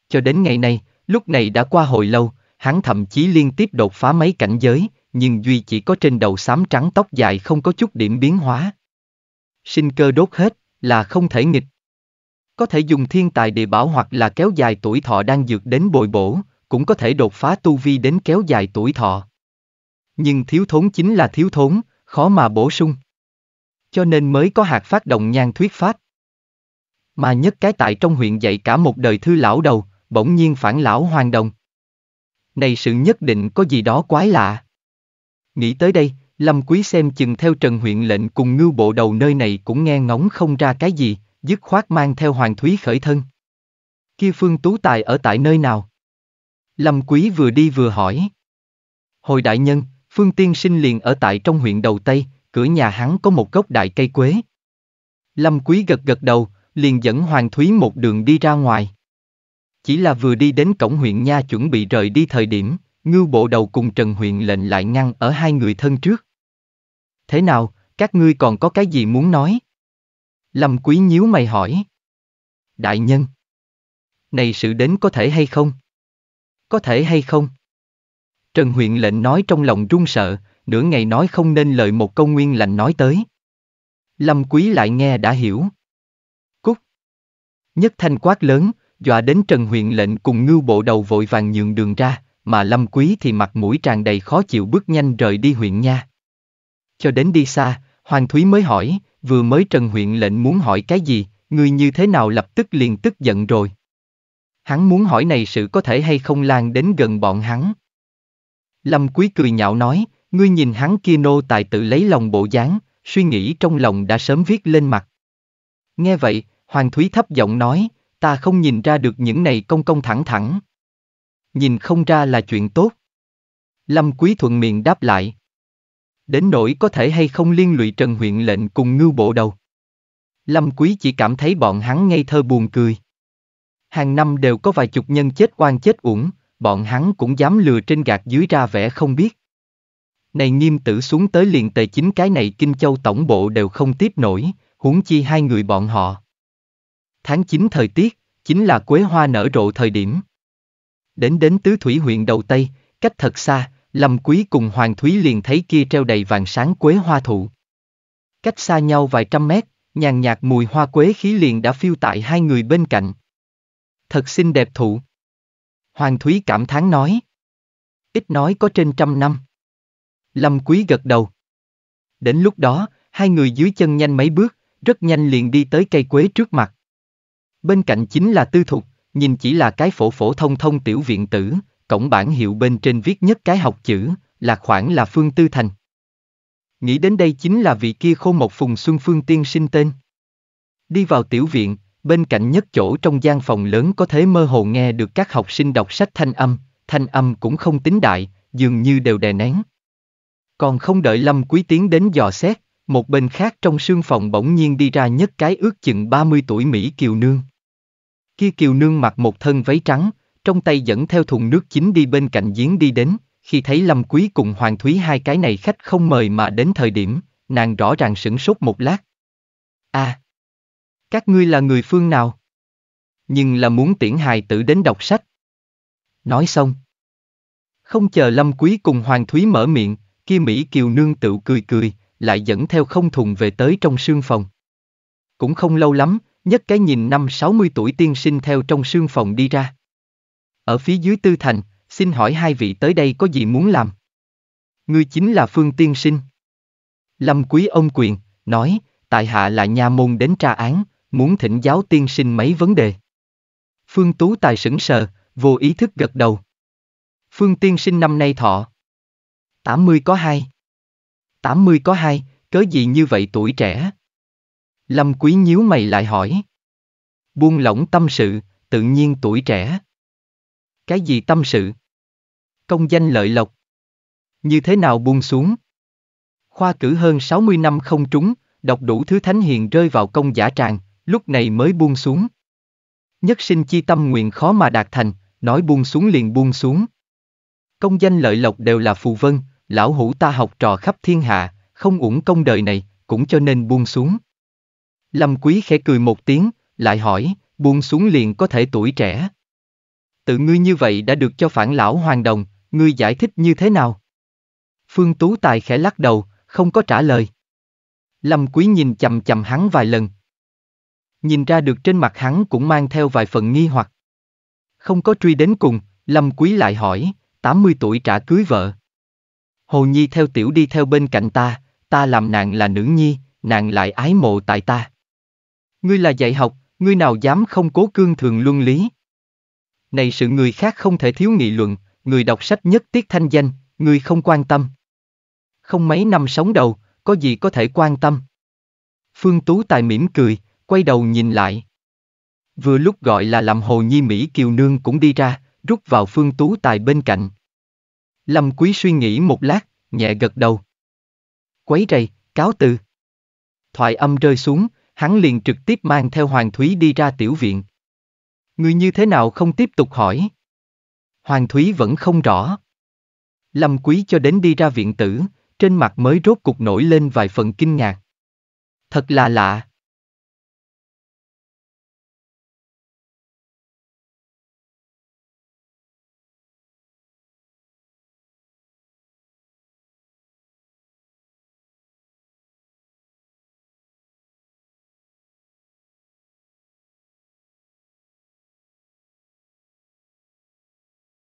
Cho đến ngày nay, lúc này đã qua hồi lâu, hắn thậm chí liên tiếp đột phá mấy cảnh giới, nhưng duy chỉ có trên đầu xám trắng tóc dài không có chút điểm biến hóa. Sinh cơ đốt hết, là không thể nghịch. Có thể dùng thiên tài địa bảo hoặc là kéo dài tuổi thọ đang dược đến bồi bổ, cũng có thể đột phá tu vi đến kéo dài tuổi thọ. Nhưng thiếu thốn chính là thiếu thốn, khó mà bổ sung. Cho nên mới có hạt phát động nhan thuyết pháp. Mà nhất cái tại trong huyện dạy cả một đời thư lão đầu, bỗng nhiên phản lão hoàng đồng. Này sự nhất định có gì đó quái lạ. Nghĩ tới đây, Lâm Quý xem chừng theo Trần huyện lệnh cùng ngưu bộ đầu nơi này cũng nghe ngóng không ra cái gì, dứt khoát mang theo Hoàng Thúy khởi thân. Kia Phương Tú Tài ở tại nơi nào? Lâm Quý vừa đi vừa hỏi. Hồi đại nhân, Phương Tiên Sinh liền ở tại trong huyện đầu Tây, cửa nhà hắn có một gốc đại cây quế. Lâm Quý gật gật đầu, liền dẫn Hoàng Thúy một đường đi ra ngoài. Chỉ là vừa đi đến cổng huyện nha chuẩn bị rời đi thời điểm, ngưu bộ đầu cùng Trần huyện lệnh lại ngăn ở hai người thân trước. Thế nào, các ngươi còn có cái gì muốn nói? Lâm Quý nhíu mày hỏi. Đại nhân. Này sự đến có thể hay không? Có thể hay không? Trần huyện lệnh nói trong lòng run sợ, nửa ngày nói không nên lời một câu nguyên lành nói tới. Lâm Quý lại nghe đã hiểu. Nhất thanh quát lớn, dọa đến Trần Huyền lệnh cùng ngưu bộ đầu vội vàng nhường đường ra, mà Lâm Quý thì mặt mũi tràn đầy khó chịu bước nhanh rời đi huyện nha. Cho đến đi xa, Hoàng Thúy mới hỏi, vừa mới Trần Huyền lệnh muốn hỏi cái gì, người như thế nào lập tức liền tức giận rồi. Hắn muốn hỏi này sự có thể hay không lan đến gần bọn hắn. Lâm Quý cười nhạo nói, ngươi nhìn hắn kia nô tài tự lấy lòng bộ dáng, suy nghĩ trong lòng đã sớm viết lên mặt. Nghe vậy, Hoàng Thúy thấp giọng nói, ta không nhìn ra được những này công công thẳng thẳng. Nhìn không ra là chuyện tốt. Lâm Quý thuận miệng đáp lại. Đến nỗi có thể hay không liên lụy Trần huyện lệnh cùng ngưu bộ đầu. Lâm Quý chỉ cảm thấy bọn hắn ngây thơ buồn cười. Hàng năm đều có vài chục nhân chết oan chết uổng, bọn hắn cũng dám lừa trên gạt dưới ra vẻ không biết. Này nghiêm tử xuống tới liền tề chính cái này kinh châu tổng bộ đều không tiếp nổi, huống chi hai người bọn họ tháng 9 thời tiết, chính là quế hoa nở rộ thời điểm. Đến đến tứ thủy huyện đầu Tây, cách thật xa, Lâm Quý cùng Hoàng Thúy liền thấy kia treo đầy vàng sáng quế hoa thụ. Cách xa nhau vài trăm mét, nhàn nhạt mùi hoa quế khí liền đã phiêu tại hai người bên cạnh. Thật xinh đẹp thụ. Hoàng Thúy cảm thán nói. Ít nói có trên trăm năm. Lâm Quý gật đầu. Đến lúc đó, hai người dưới chân nhanh mấy bước, rất nhanh liền đi tới cây quế trước mặt. Bên cạnh chính là tư thục, nhìn chỉ là cái phổ phổ thông thông tiểu viện tử, cổng bản hiệu bên trên viết nhất cái học chữ, là khoảng là Phương Tư Thành. Nghĩ đến đây chính là vị kia khô một phùng xuân phương tiên sinh tên. Đi vào tiểu viện, bên cạnh nhất chỗ trong gian phòng lớn có thể mơ hồ nghe được các học sinh đọc sách thanh âm, thanh âm cũng không tính đại, dường như đều đè nén. Còn không đợi Lâm Quý Tiến đến dò xét, một bên khác trong sương phòng bỗng nhiên đi ra nhất cái ước chừng 30 tuổi Mỹ Kiều Nương. Kia kiều nương mặc một thân váy trắng, trong tay dẫn theo thùng nước chính đi bên cạnh giếng đi đến, khi thấy Lâm Quý cùng Hoàng Thúy hai cái này khách không mời mà đến thời điểm, nàng rõ ràng sửng sốt một lát. À! Các ngươi là người phương nào? Nhưng là muốn tiễn hài tử đến đọc sách. Nói xong. Không chờ Lâm Quý cùng Hoàng Thúy mở miệng, kia Mỹ Kiều Nương tự cười cười, lại dẫn theo không thùng về tới trong sương phòng. Cũng không lâu lắm, nhất cái nhìn năm 60 tuổi tiên sinh theo trong sương phòng đi ra. Ở phía dưới tư thành, xin hỏi hai vị tới đây có gì muốn làm? Ngươi chính là Phương Tiên Sinh. Lâm Quý ông quyền, nói, tại hạ là nha môn đến tra án, muốn thỉnh giáo tiên sinh mấy vấn đề. Phương Tú Tài sững sờ, vô ý thức gật đầu. Phương Tiên sinh năm nay thọ. 80 có 2. 80 có hai cớ gì như vậy tuổi trẻ? Lâm Quý nhíu mày lại hỏi. Buông lỏng tâm sự, tự nhiên tuổi trẻ. Cái gì tâm sự? Công danh lợi lộc. Như thế nào buông xuống? Khoa cử hơn 60 năm không trúng, đọc đủ thứ thánh hiền rơi vào công giả tràng, lúc này mới buông xuống. Nhất sinh chi tâm nguyện khó mà đạt thành, nói buông xuống liền buông xuống. Công danh lợi lộc đều là phù vân, lão hủ ta học trò khắp thiên hạ, không uổng công đời này, cũng cho nên buông xuống. Lâm Quý khẽ cười một tiếng, lại hỏi, buông xuống liền có thể tuổi trẻ. Tự ngươi như vậy đã được cho phản lão hoàng đồng, ngươi giải thích như thế nào? Phương Tú Tài khẽ lắc đầu, không có trả lời. Lâm Quý nhìn chầm chầm hắn vài lần. Nhìn ra được trên mặt hắn cũng mang theo vài phần nghi hoặc. Không có truy đến cùng, Lâm Quý lại hỏi, 80 tuổi trả cưới vợ. Hồ Nhi theo tiểu đi theo bên cạnh ta, ta làm nàng là nữ nhi, nàng lại ái mộ tại ta ngươi là dạy học, ngươi nào dám không cố cương thường luân lý. Này sự người khác không thể thiếu nghị luận, người đọc sách nhất tiết thanh danh, người không quan tâm. Không mấy năm sống đầu, có gì có thể quan tâm. Phương Tú Tài mỉm cười, quay đầu nhìn lại. Vừa lúc gọi là làm hồ nhi Mỹ Kiều Nương cũng đi ra, rút vào Phương Tú Tài bên cạnh. Lâm Quý suy nghĩ một lát, nhẹ gật đầu. Quấy rầy, cáo từ. Thoại âm rơi xuống, hắn liền trực tiếp mang theo Hoàng Thúy đi ra tiểu viện. Người như thế nào không tiếp tục hỏi? Hoàng Thúy vẫn không rõ. Lâm Quý cho đến đi ra viện tử, trên mặt mới rốt cục nổi lên vài phần kinh ngạc. Thật là lạ.